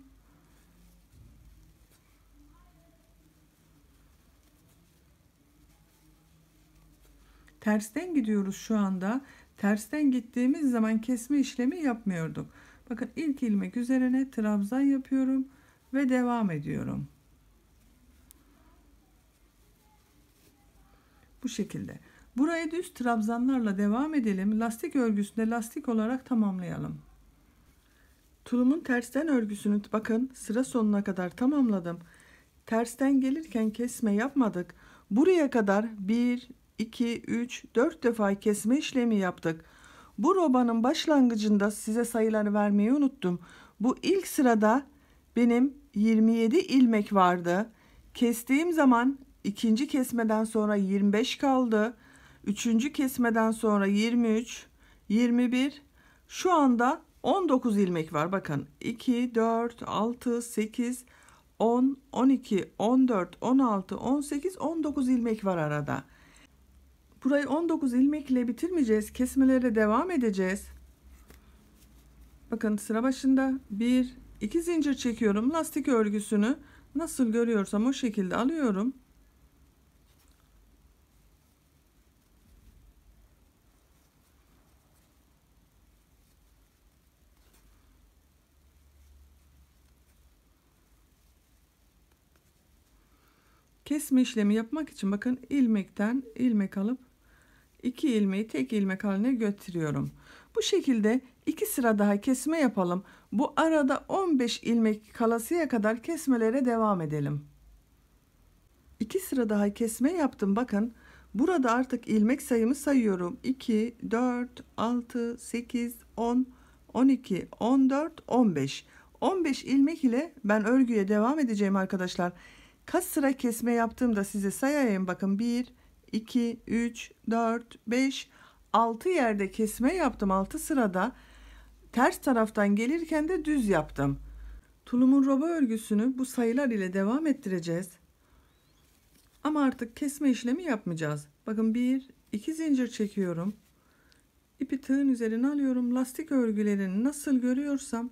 Tersten gidiyoruz şu anda. Tersten gittiğimiz zaman kesme işlemi yapmıyorduk. Bakın ilk ilmek üzerine trabzan yapıyorum ve devam ediyorum. Bu şekilde. Buraya düz trabzanlarla devam edelim. Lastik örgüsünde lastik olarak tamamlayalım. Tulumun tersten örgüsünü bakın sıra sonuna kadar tamamladım. Tersten gelirken kesme yapmadık. Buraya kadar 1, 2, 3, 4 defa kesme işlemi yaptık. Bu robanın başlangıcında size sayıları vermeyi unuttum. Bu ilk sırada benim 27 ilmek vardı. Kestiğim zaman ikinci kesmeden sonra 25 kaldı. Üçüncü kesmeden sonra 23, 21. Şu anda 19 ilmek var. Bakın 2, 4, 6, 8, 10, 12, 14, 16, 18, 19 ilmek var arada. Burayı 19 ilmekle bitirmeyeceğiz. Kesmelere devam edeceğiz. Bakın sıra başında 1 2 zincir çekiyorum. Lastik örgüsünü nasıl görüyorsam o şekilde alıyorum. kesme işlemi yapmak için bakın ilmekten ilmek alıp 2 ilmeği tek ilmek haline götürüyorum. Bu şekilde iki sıra daha kesme yapalım. Bu arada 15 ilmek kalasıya kadar kesmelere devam edelim. İki sıra daha kesme yaptım. Bakın burada artık ilmek sayımı sayıyorum. 2, 4, 6, 8, 10, 12, 14, 15. 15 ilmek ile ben örgüye devam edeceğim arkadaşlar. Kaç sıra kesme yaptığımda size sayayım. Bakın 1, 2, 2, 3, 4, 5, 6 yerde kesme yaptım 6 sırada. Ters taraftan gelirken de düz yaptım. Tulumun roba örgüsünü bu sayılar ile devam ettireceğiz. Ama artık kesme işlemi yapmayacağız. Bakın 1, 2 zincir çekiyorum. İpi tığın üzerine alıyorum. Lastik örgülerini nasıl görüyorsam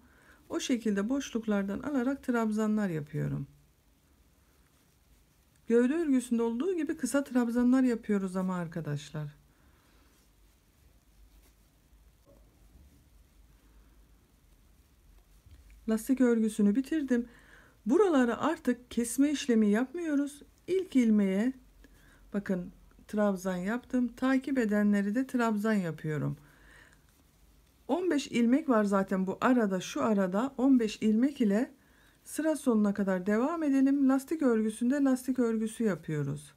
o şekilde boşluklardan alarak trabzanlar yapıyorum. Gövde örgüsünde olduğu gibi kısa trabzanlar yapıyoruz ama arkadaşlar. Lastik örgüsünü bitirdim. Buraları artık kesme işlemi yapmıyoruz. İlk ilmeğe bakın trabzan yaptım. Takip edenleri de trabzan yapıyorum. 15 ilmek var zaten bu arada şu arada 15 ilmek ile Sıra sonuna kadar devam edelim. Lastik örgüsünde lastik örgüsü yapıyoruz.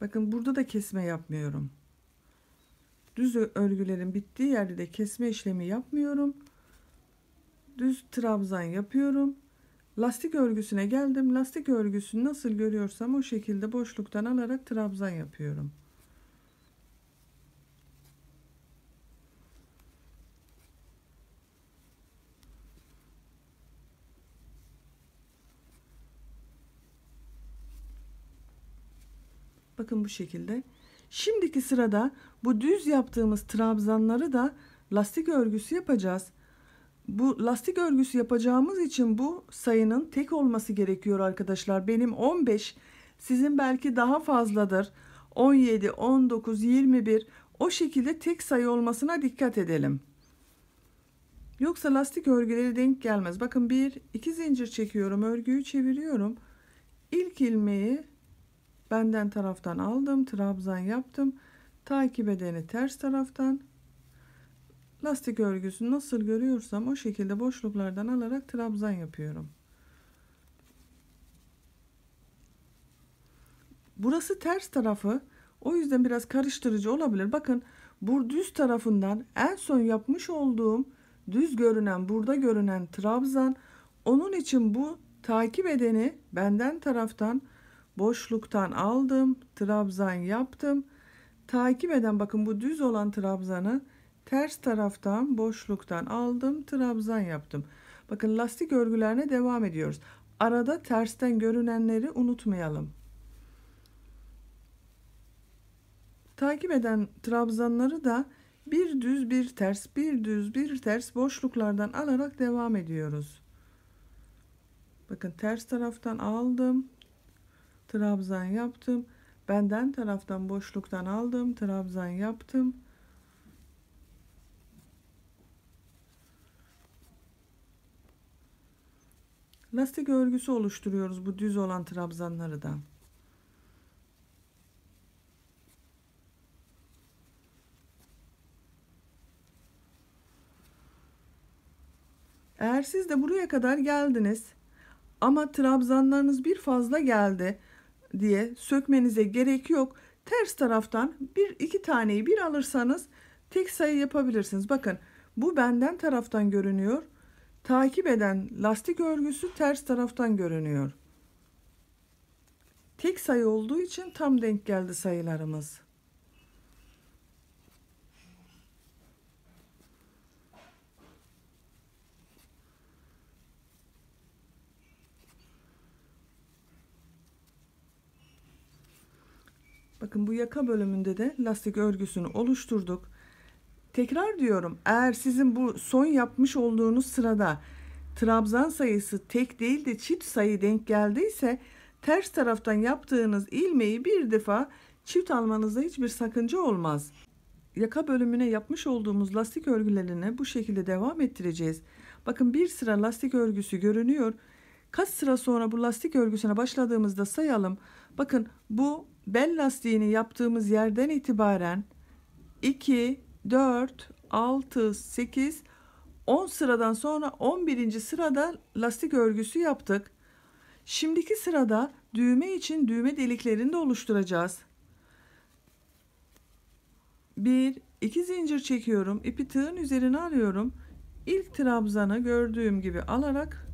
Bakın burada da kesme yapmıyorum. Düz örgülerin bittiği yerde de kesme işlemi yapmıyorum. Düz trabzan yapıyorum. Lastik örgüsüne geldim. Lastik örgüsünü nasıl görüyorsam o şekilde boşluktan alarak trabzan yapıyorum. Bakın bu şekilde. Şimdiki sırada bu düz yaptığımız trabzanları da lastik örgüsü yapacağız bu lastik örgüsü yapacağımız için bu sayının tek olması gerekiyor arkadaşlar. Benim 15 sizin belki daha fazladır. 17, 19, 21 o şekilde tek sayı olmasına dikkat edelim. Yoksa lastik örgüleri denk gelmez. Bakın bir, iki zincir çekiyorum. Örgüyü çeviriyorum. İlk ilmeği benden taraftan aldım. Trabzan yaptım. Takip edeni ters taraftan. Lastik örgüsünü nasıl görüyorsam o şekilde boşluklardan alarak trabzan yapıyorum. Burası ters tarafı. O yüzden biraz karıştırıcı olabilir. Bakın bu düz tarafından en son yapmış olduğum düz görünen burada görünen trabzan onun için bu takip edeni benden taraftan boşluktan aldım. Trabzan yaptım. Takip eden bakın bu düz olan trabzanı ters taraftan boşluktan aldım trabzan yaptım. Bakın lastik örgülerine devam ediyoruz. Arada tersten görünenleri unutmayalım. Takip eden trabzanları da bir düz bir ters bir düz bir ters boşluklardan alarak devam ediyoruz. Bakın ters taraftan aldım. Trabzan yaptım. Benden taraftan boşluktan aldım. Trabzan yaptım. lastik örgüsü oluşturuyoruz bu düz olan trabzanları da. Eğer siz de buraya kadar geldiniz ama trabzanlarınız bir fazla geldi diye sökmenize gerek yok. Ters taraftan bir iki taneyi bir alırsanız tek sayı yapabilirsiniz. Bakın bu benden taraftan görünüyor takip eden lastik örgüsü ters taraftan görünüyor. Tek sayı olduğu için tam denk geldi sayılarımız. Bakın bu yaka bölümünde de lastik örgüsünü oluşturduk. Tekrar diyorum eğer sizin bu son yapmış olduğunuz sırada trabzan sayısı tek değil de çift sayı denk geldiyse ters taraftan yaptığınız ilmeği bir defa çift almanızda hiçbir sakınca olmaz. Yaka bölümüne yapmış olduğumuz lastik örgülerine bu şekilde devam ettireceğiz. Bakın bir sıra lastik örgüsü görünüyor. Kaç sıra sonra bu lastik örgüsüne başladığımızda sayalım. Bakın bu bel lastiğini yaptığımız yerden itibaren 2 4, 6, 8, 10 sıradan sonra 11. sırada lastik örgüsü yaptık. Şimdiki sırada düğme için düğme deliklerini de oluşturacağız. 1, 2 zincir çekiyorum. ipi tığın üzerine alıyorum. İlk trabzanı gördüğüm gibi alarak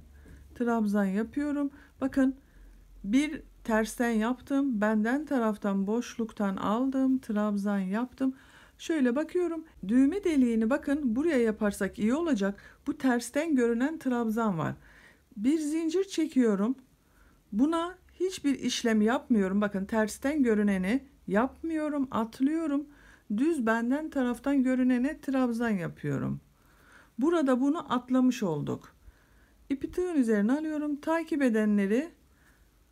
trabzan yapıyorum. Bakın bir tersten yaptım. Benden taraftan boşluktan aldım. Trabzan yaptım. Şöyle bakıyorum. Düğme deliğini bakın buraya yaparsak iyi olacak. Bu tersten görünen trabzan var. Bir zincir çekiyorum. Buna hiçbir işlem yapmıyorum. Bakın tersten görüneni yapmıyorum, atlıyorum. Düz benden taraftan görünene trabzan yapıyorum. Burada bunu atlamış olduk. İpi tığın üzerine alıyorum. Takip edenleri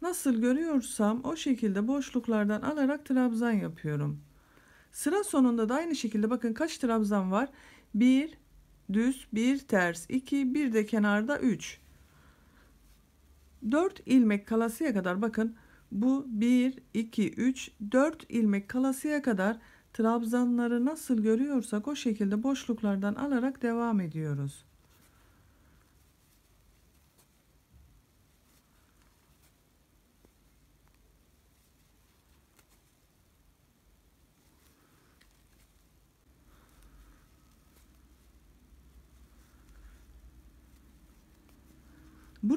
nasıl görüyorsam o şekilde boşluklardan alarak trabzan yapıyorum. Sıra sonunda da aynı şekilde bakın kaç trabzan var? 1 düz, 1 ters, 2 bir de kenarda 3. 4 ilmek kalasıya kadar bakın bu 1 2 3 4 ilmek kalasıya kadar trabzanları nasıl görüyorsak o şekilde boşluklardan alarak devam ediyoruz.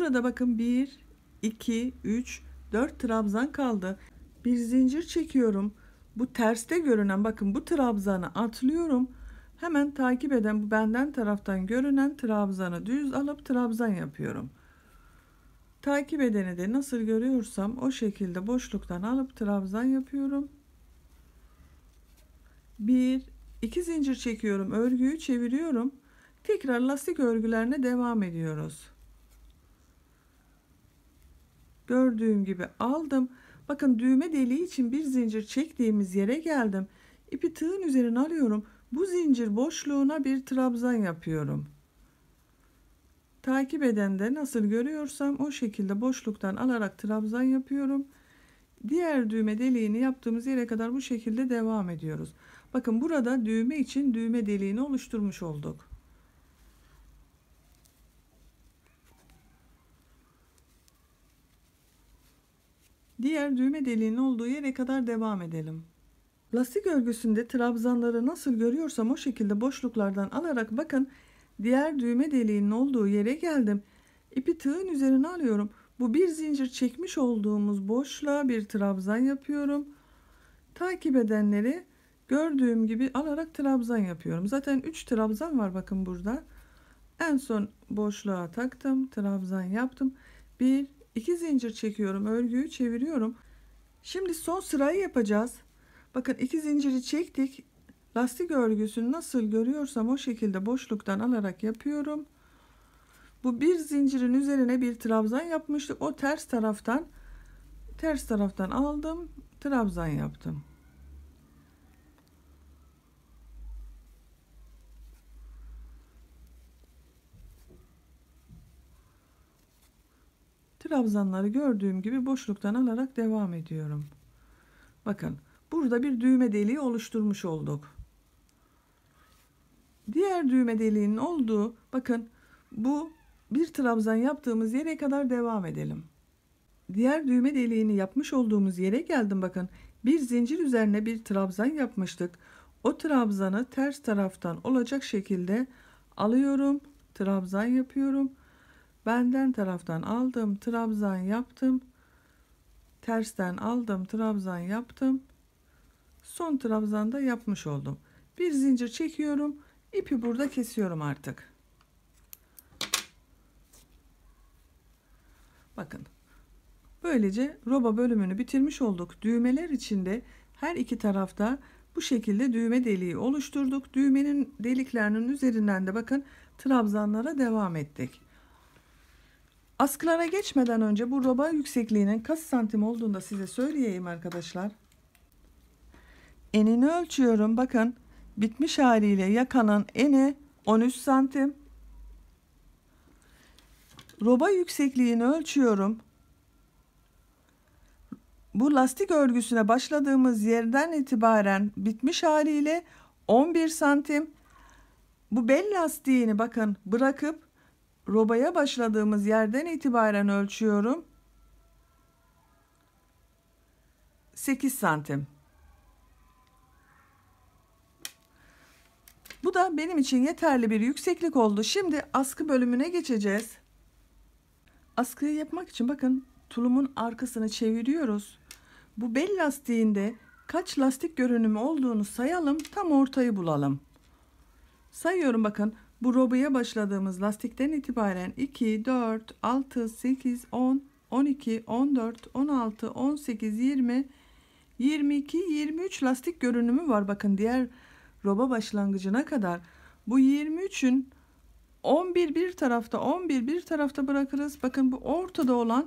Burada bakın 1, 2, 3, 4 trabzan kaldı. Bir zincir çekiyorum. Bu terste görünen bakın bu trabzanı atlıyorum. Hemen takip eden bu benden taraftan görünen trabzanı düz alıp trabzan yapıyorum. Takip edeni de nasıl görüyorsam o şekilde boşluktan alıp trabzan yapıyorum. 1 2 zincir çekiyorum. Örgüyü çeviriyorum. Tekrar lastik örgülerine devam ediyoruz. Gördüğüm gibi aldım. Bakın düğme deliği için bir zincir çektiğimiz yere geldim. İpi tığın üzerine alıyorum. Bu zincir boşluğuna bir trabzan yapıyorum. Takip edende nasıl görüyorsam o şekilde boşluktan alarak trabzan yapıyorum. Diğer düğme deliğini yaptığımız yere kadar bu şekilde devam ediyoruz. Bakın burada düğme için düğme deliğini oluşturmuş olduk. diğer düğme deliğinin olduğu yere kadar devam edelim. Lastik örgüsünde trabzanları nasıl görüyorsam o şekilde boşluklardan alarak bakın diğer düğme deliğinin olduğu yere geldim. İpi tığın üzerine alıyorum. Bu bir zincir çekmiş olduğumuz boşluğa bir trabzan yapıyorum. Takip edenleri gördüğüm gibi alarak trabzan yapıyorum. Zaten 3 trabzan var bakın burada. En son boşluğa taktım. Trabzan yaptım. 1, 2 zincir çekiyorum örgüyü çeviriyorum şimdi son sırayı yapacağız bakın 2 zinciri çektik lastik örgüsünü nasıl görüyorsam o şekilde boşluktan alarak yapıyorum bu bir zincirin üzerine bir trabzan yapmıştık o ters taraftan ters taraftan aldım trabzan yaptım trabzanları gördüğüm gibi boşluktan alarak devam ediyorum. Bakın burada bir düğme deliği oluşturmuş olduk. Diğer düğme deliğinin olduğu bakın bu bir trabzan yaptığımız yere kadar devam edelim. Diğer düğme deliğini yapmış olduğumuz yere geldim bakın. Bir zincir üzerine bir trabzan yapmıştık. O trabzanı ters taraftan olacak şekilde alıyorum, trabzan yapıyorum. Benden taraftan aldım, trabzan yaptım. Tersten aldım, trabzan yaptım. Son trabzan da yapmış oldum. Bir zincir çekiyorum. İpi burada kesiyorum artık. Bakın. Böylece roba bölümünü bitirmiş olduk. Düğmeler içinde her iki tarafta bu şekilde düğme deliği oluşturduk. Düğmenin deliklerinin üzerinden de bakın trabzanlara devam ettik. Askılara geçmeden önce bu roba yüksekliğinin kaç santim olduğunu da size söyleyeyim arkadaşlar. Enini ölçüyorum. Bakın bitmiş haliyle yakanın eni 13 santim. Roba yüksekliğini ölçüyorum. Bu lastik örgüsüne başladığımız yerden itibaren bitmiş haliyle 11 santim. Bu bel lastiğini bakın bırakıp Robaya başladığımız yerden itibaren ölçüyorum. 8 santim. Bu da benim için yeterli bir yükseklik oldu. Şimdi askı bölümüne geçeceğiz. Askıyı yapmak için bakın tulumun arkasını çeviriyoruz. Bu bel lastiğinde kaç lastik görünümü olduğunu sayalım tam ortayı bulalım. Sayıyorum bakın bu robaya başladığımız lastikten itibaren 2, 4, 6, 8, 10, 12, 14, 16, 18, 20, 22, 23 lastik görünümü var. Bakın diğer roba başlangıcına kadar. Bu 23'ün 11 bir tarafta 11 bir tarafta bırakırız. Bakın bu ortada olan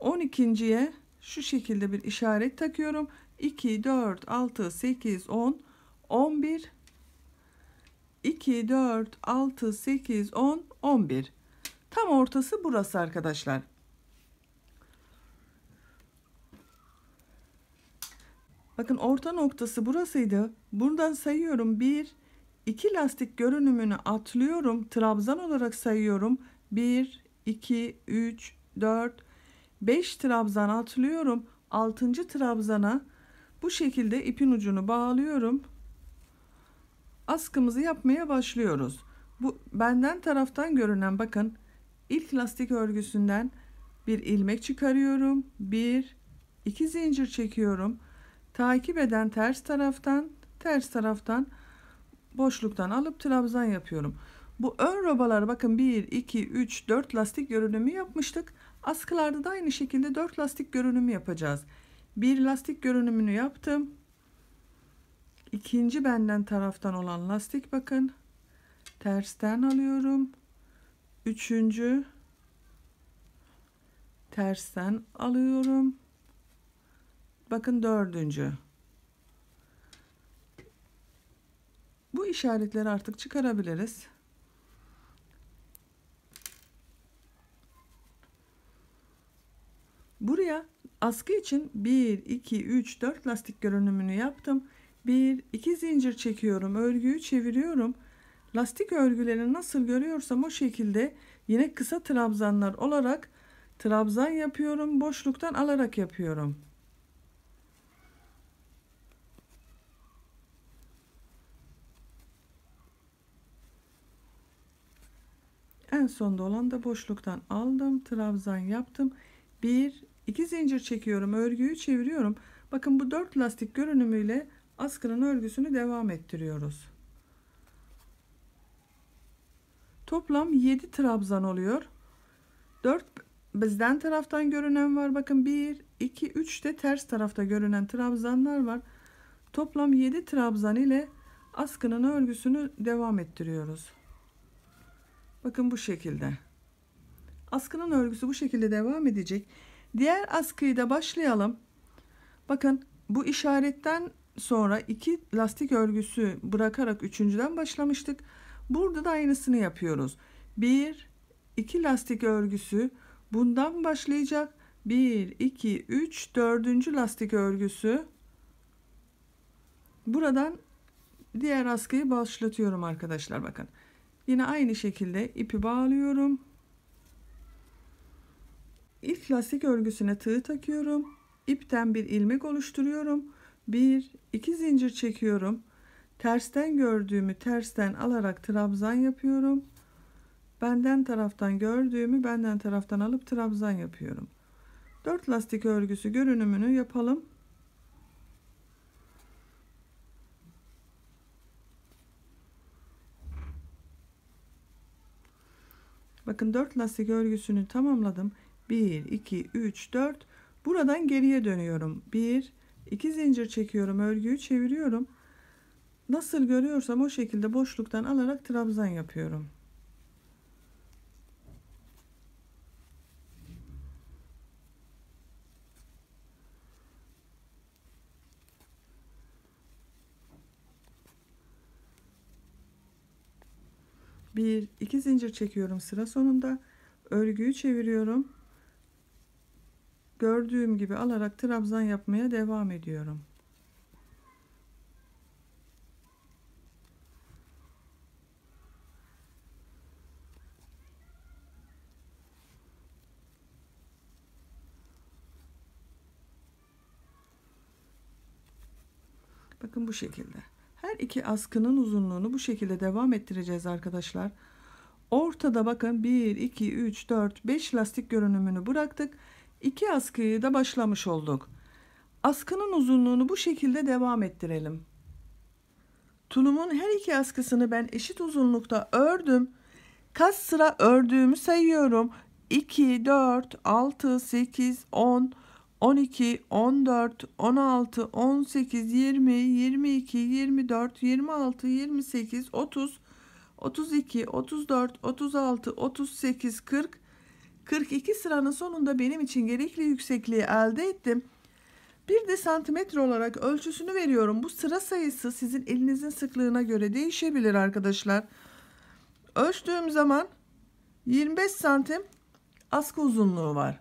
12.ye şu şekilde bir işaret takıyorum. 2, 4, 6, 8, 10, 11, 2, 4, 6, 8, 10, 11. Tam ortası burası arkadaşlar. Bakın orta noktası burasıydı. Buradan sayıyorum. 1, 2 lastik görünümünü atlıyorum. Trabzan olarak sayıyorum. 1, 2, 3, 4, 5 trabzan atlıyorum. 6. trabzana bu şekilde ipin ucunu bağlıyorum askımızı yapmaya başlıyoruz. Bu benden taraftan görünen bakın ilk lastik örgüsünden bir ilmek çıkarıyorum. bir iki zincir çekiyorum. Takip eden ters taraftan ters taraftan boşluktan alıp trabzan yapıyorum. Bu ön robalar bakın 1, 2, 3, 4 lastik görünümü yapmıştık. Askılarda da aynı şekilde 4 lastik görünümü yapacağız. Bir lastik görünümünü yaptım ikinci benden taraftan olan lastik bakın tersten alıyorum üçüncü tersten alıyorum bakın dördüncü bu işaretleri artık çıkarabiliriz buraya askı için 1 2 3 4 lastik görünümünü yaptım 1 2 zincir çekiyorum örgüyü çeviriyorum lastik örgülerini nasıl görüyorsam o şekilde yine kısa trabzanlar olarak trabzan yapıyorum boşluktan alarak yapıyorum en sonda olan da boşluktan aldım trabzan yaptım 1 2 zincir çekiyorum örgüyü çeviriyorum bakın bu 4 lastik görünümüyle askının örgüsünü devam ettiriyoruz. Toplam 7 trabzan oluyor. 4 bizden taraftan görünen var. Bakın 1, 2, 3 de ters tarafta görünen trabzanlar var. Toplam 7 trabzan ile askının örgüsünü devam ettiriyoruz. Bakın bu şekilde. Askının örgüsü bu şekilde devam edecek. Diğer askıyı da başlayalım. Bakın bu işaretten sonra iki lastik örgüsü bırakarak üçüncüden başlamıştık. Burada da aynısını yapıyoruz. Bir, iki lastik örgüsü bundan başlayacak. Bir, iki, üç, dördüncü lastik örgüsü. Buradan diğer askıyı başlatıyorum arkadaşlar bakın. Yine aynı şekilde ipi bağlıyorum. İlk lastik örgüsüne tığ takıyorum. İpten bir ilmek oluşturuyorum. 1 2 zincir çekiyorum. Tersten gördüğümü tersten alarak trabzan yapıyorum. Benden taraftan gördüğümü benden taraftan alıp trabzan yapıyorum. 4 lastik örgüsü görünümünü yapalım. Bakın 4 lastik örgüsünü tamamladım. 1 2 3 4 buradan geriye dönüyorum. 1 2 zincir çekiyorum örgüyü çeviriyorum nasıl görüyorsam o şekilde boşluktan alarak trabzan yapıyorum bir iki zincir çekiyorum sıra sonunda örgüyü çeviriyorum gördüğüm gibi alarak trabzan yapmaya devam ediyorum. Bakın bu şekilde. Her iki askının uzunluğunu bu şekilde devam ettireceğiz arkadaşlar. Ortada bakın 1, 2, 3, 4, 5 lastik görünümünü bıraktık. İki askıyı da başlamış olduk. Askının uzunluğunu bu şekilde devam ettirelim. Tulumun her iki askısını ben eşit uzunlukta ördüm. Kaç sıra ördüğümü sayıyorum. 2, 4, 6, 8, 10, 12, 14, 16, 18, 20, 22, 24, 26, 28, 30, 32, 34, 36, 38, 40, 42 sıranın sonunda benim için gerekli yüksekliği elde ettim. Bir de santimetre olarak ölçüsünü veriyorum. Bu sıra sayısı sizin elinizin sıklığına göre değişebilir arkadaşlar. Ölçtüğüm zaman 25 santim askı uzunluğu var.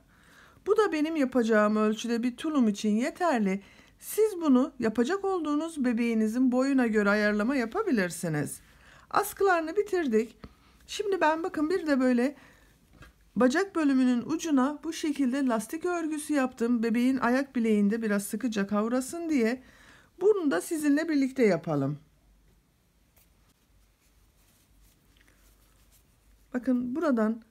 Bu da benim yapacağım ölçüde bir tulum için yeterli. Siz bunu yapacak olduğunuz bebeğinizin boyuna göre ayarlama yapabilirsiniz. Askılarını bitirdik. Şimdi ben bakın bir de böyle Bacak bölümünün ucuna bu şekilde lastik örgüsü yaptım. Bebeğin ayak bileğinde biraz sıkıca kavrasın diye. Bunu da sizinle birlikte yapalım. Bakın buradan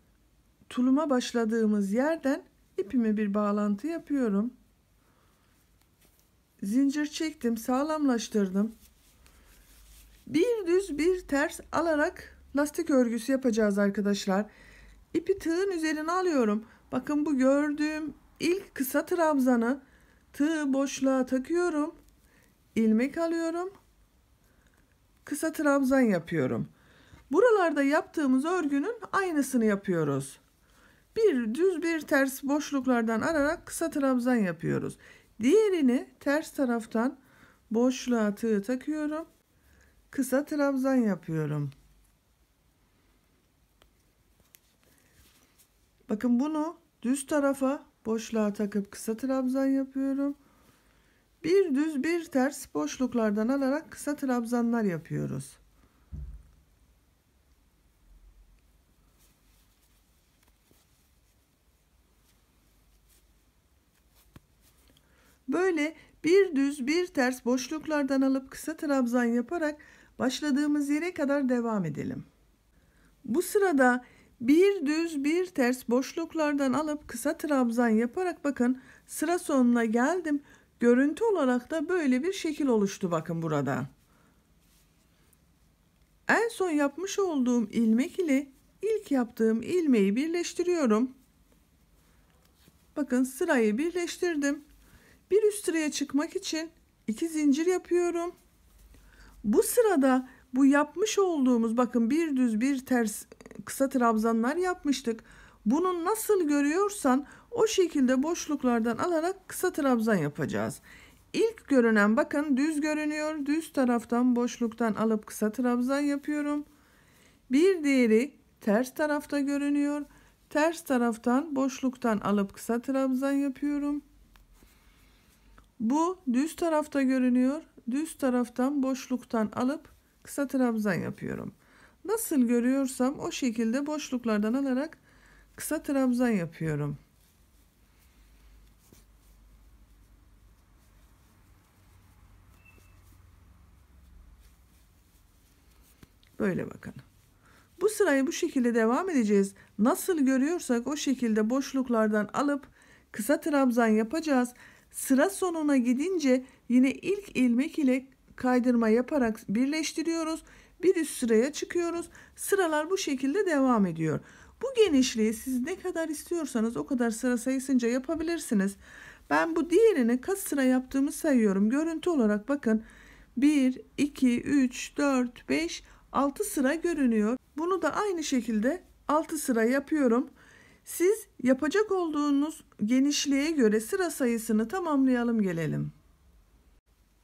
tuluma başladığımız yerden ipime bir bağlantı yapıyorum. Zincir çektim, sağlamlaştırdım. Bir düz bir ters alarak lastik örgüsü yapacağız arkadaşlar. Arkadaşlar. İpi tığın üzerine alıyorum. Bakın bu gördüğüm ilk kısa trabzanı tığ boşluğa takıyorum. ilmek alıyorum. Kısa trabzan yapıyorum. Buralarda yaptığımız örgünün aynısını yapıyoruz. Bir düz bir ters boşluklardan ararak kısa trabzan yapıyoruz. Diğerini ters taraftan boşluğa tığı takıyorum. Kısa trabzan yapıyorum. Bakın bunu düz tarafa boşluğa takıp kısa trabzan yapıyorum. Bir düz bir ters boşluklardan alarak kısa trabzanlar yapıyoruz. Böyle bir düz bir ters boşluklardan alıp kısa trabzan yaparak başladığımız yere kadar devam edelim. Bu sırada bir düz bir ters boşluklardan alıp kısa trabzan yaparak bakın sıra sonuna geldim. Görüntü olarak da böyle bir şekil oluştu bakın burada. En son yapmış olduğum ilmek ile ilk yaptığım ilmeği birleştiriyorum. Bakın sırayı birleştirdim. Bir üst sıraya çıkmak için iki zincir yapıyorum. Bu sırada bu yapmış olduğumuz bakın bir düz bir ters kısa trabzanlar yapmıştık. Bunu nasıl görüyorsan o şekilde boşluklardan alarak kısa trabzan yapacağız. İlk görünen bakın düz görünüyor. Düz taraftan boşluktan alıp kısa trabzan yapıyorum. Bir diğeri ters tarafta görünüyor. Ters taraftan boşluktan alıp kısa trabzan yapıyorum. Bu düz tarafta görünüyor. Düz taraftan boşluktan alıp kısa trabzan yapıyorum. Nasıl görüyorsam o şekilde boşluklardan alarak kısa trabzan yapıyorum. Böyle bakın. Bu sırayı bu şekilde devam edeceğiz. Nasıl görüyorsak o şekilde boşluklardan alıp kısa trabzan yapacağız. Sıra sonuna gidince yine ilk ilmek ile kaydırma yaparak birleştiriyoruz bir üst sıraya çıkıyoruz. Sıralar bu şekilde devam ediyor. Bu genişliği siz ne kadar istiyorsanız o kadar sıra sayısınca yapabilirsiniz. Ben bu diğerini kaç sıra yaptığımı sayıyorum. Görüntü olarak bakın 1, 2, 3, 4, 5, 6 sıra görünüyor. Bunu da aynı şekilde 6 sıra yapıyorum. Siz yapacak olduğunuz genişliğe göre sıra sayısını tamamlayalım gelelim.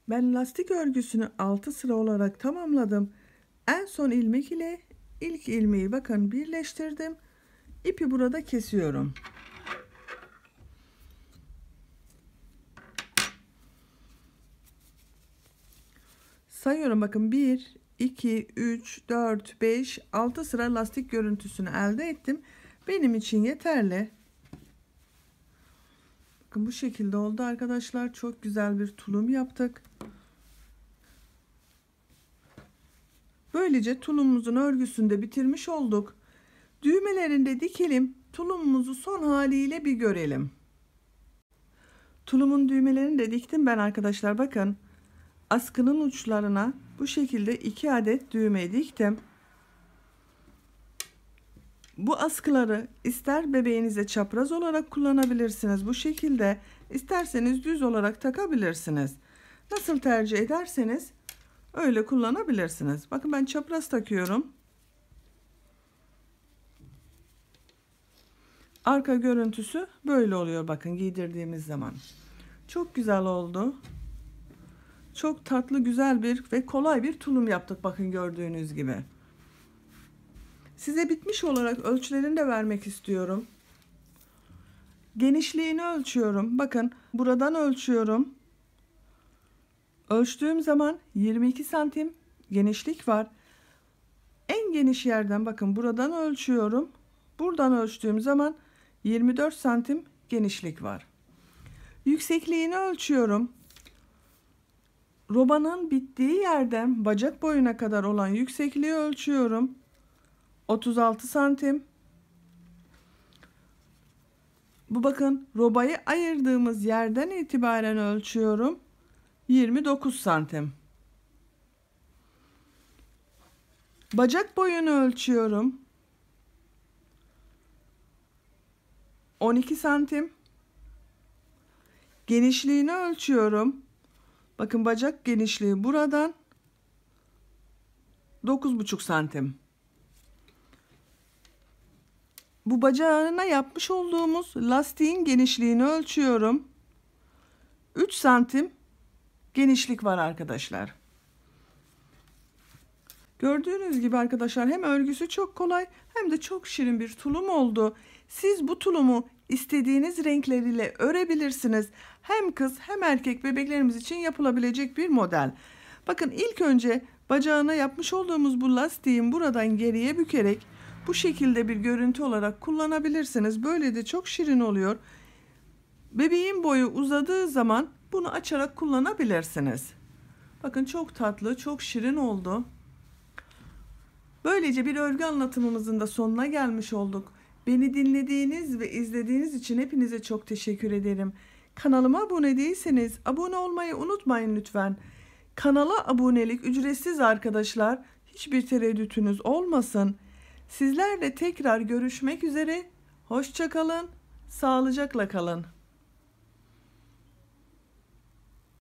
Ben lastik örgüsünü 6 sıra olarak tamamladım. En son ilmek ile ilk ilmeği bakın birleştirdim. İpi burada kesiyorum. Sayıyorum bakın 1, 2, 3, 4, 5, 6 sıra lastik görüntüsünü elde ettim. Benim için yeterli. Bakın bu şekilde oldu arkadaşlar. Çok güzel bir tulum yaptık. Böylece tulumumuzun örgüsünü de bitirmiş olduk. Düğmelerinde dikelim. Tulumumuzu son haliyle bir görelim. Tulumun düğmelerini de diktim ben arkadaşlar bakın. Askının uçlarına bu şekilde iki adet düğme diktim. Bu askıları ister bebeğinize çapraz olarak kullanabilirsiniz bu şekilde isterseniz düz olarak takabilirsiniz. Nasıl tercih ederseniz Öyle kullanabilirsiniz. Bakın ben çapraz takıyorum. Arka görüntüsü böyle oluyor bakın giydirdiğimiz zaman. Çok güzel oldu. Çok tatlı güzel bir ve kolay bir tulum yaptık bakın gördüğünüz gibi. Size bitmiş olarak ölçülerini de vermek istiyorum. Genişliğini ölçüyorum. Bakın buradan ölçüyorum. Ölçtüğüm zaman 22 santim genişlik var. En geniş yerden bakın buradan ölçüyorum. Buradan ölçtüğüm zaman 24 santim genişlik var. Yüksekliğini ölçüyorum. Robanın bittiği yerden bacak boyuna kadar olan yüksekliği ölçüyorum. 36 santim. Bu bakın robayı ayırdığımız yerden itibaren ölçüyorum. 29 santim. Bacak boyunu ölçüyorum. 12 santim. Genişliğini ölçüyorum. Bakın bacak genişliği buradan 9,5 santim. Bu bacağına yapmış olduğumuz lastiğin genişliğini ölçüyorum. 3 santim genişlik var arkadaşlar. Gördüğünüz gibi arkadaşlar hem örgüsü çok kolay hem de çok şirin bir tulum oldu. Siz bu tulumu istediğiniz renkleriyle örebilirsiniz. Hem kız hem erkek bebeklerimiz için yapılabilecek bir model. Bakın ilk önce bacağına yapmış olduğumuz bu lastiğin buradan geriye bükerek bu şekilde bir görüntü olarak kullanabilirsiniz. Böyle de çok şirin oluyor. Bebeğin boyu uzadığı zaman bunu açarak kullanabilirsiniz. Bakın çok tatlı, çok şirin oldu. Böylece bir örgü anlatımımızın da sonuna gelmiş olduk. Beni dinlediğiniz ve izlediğiniz için hepinize çok teşekkür ederim. Kanalıma abone değilseniz abone olmayı unutmayın lütfen. Kanala abonelik ücretsiz arkadaşlar. Hiçbir tereddütünüz olmasın. Sizlerle tekrar görüşmek üzere. Hoşçakalın, sağlıcakla kalın.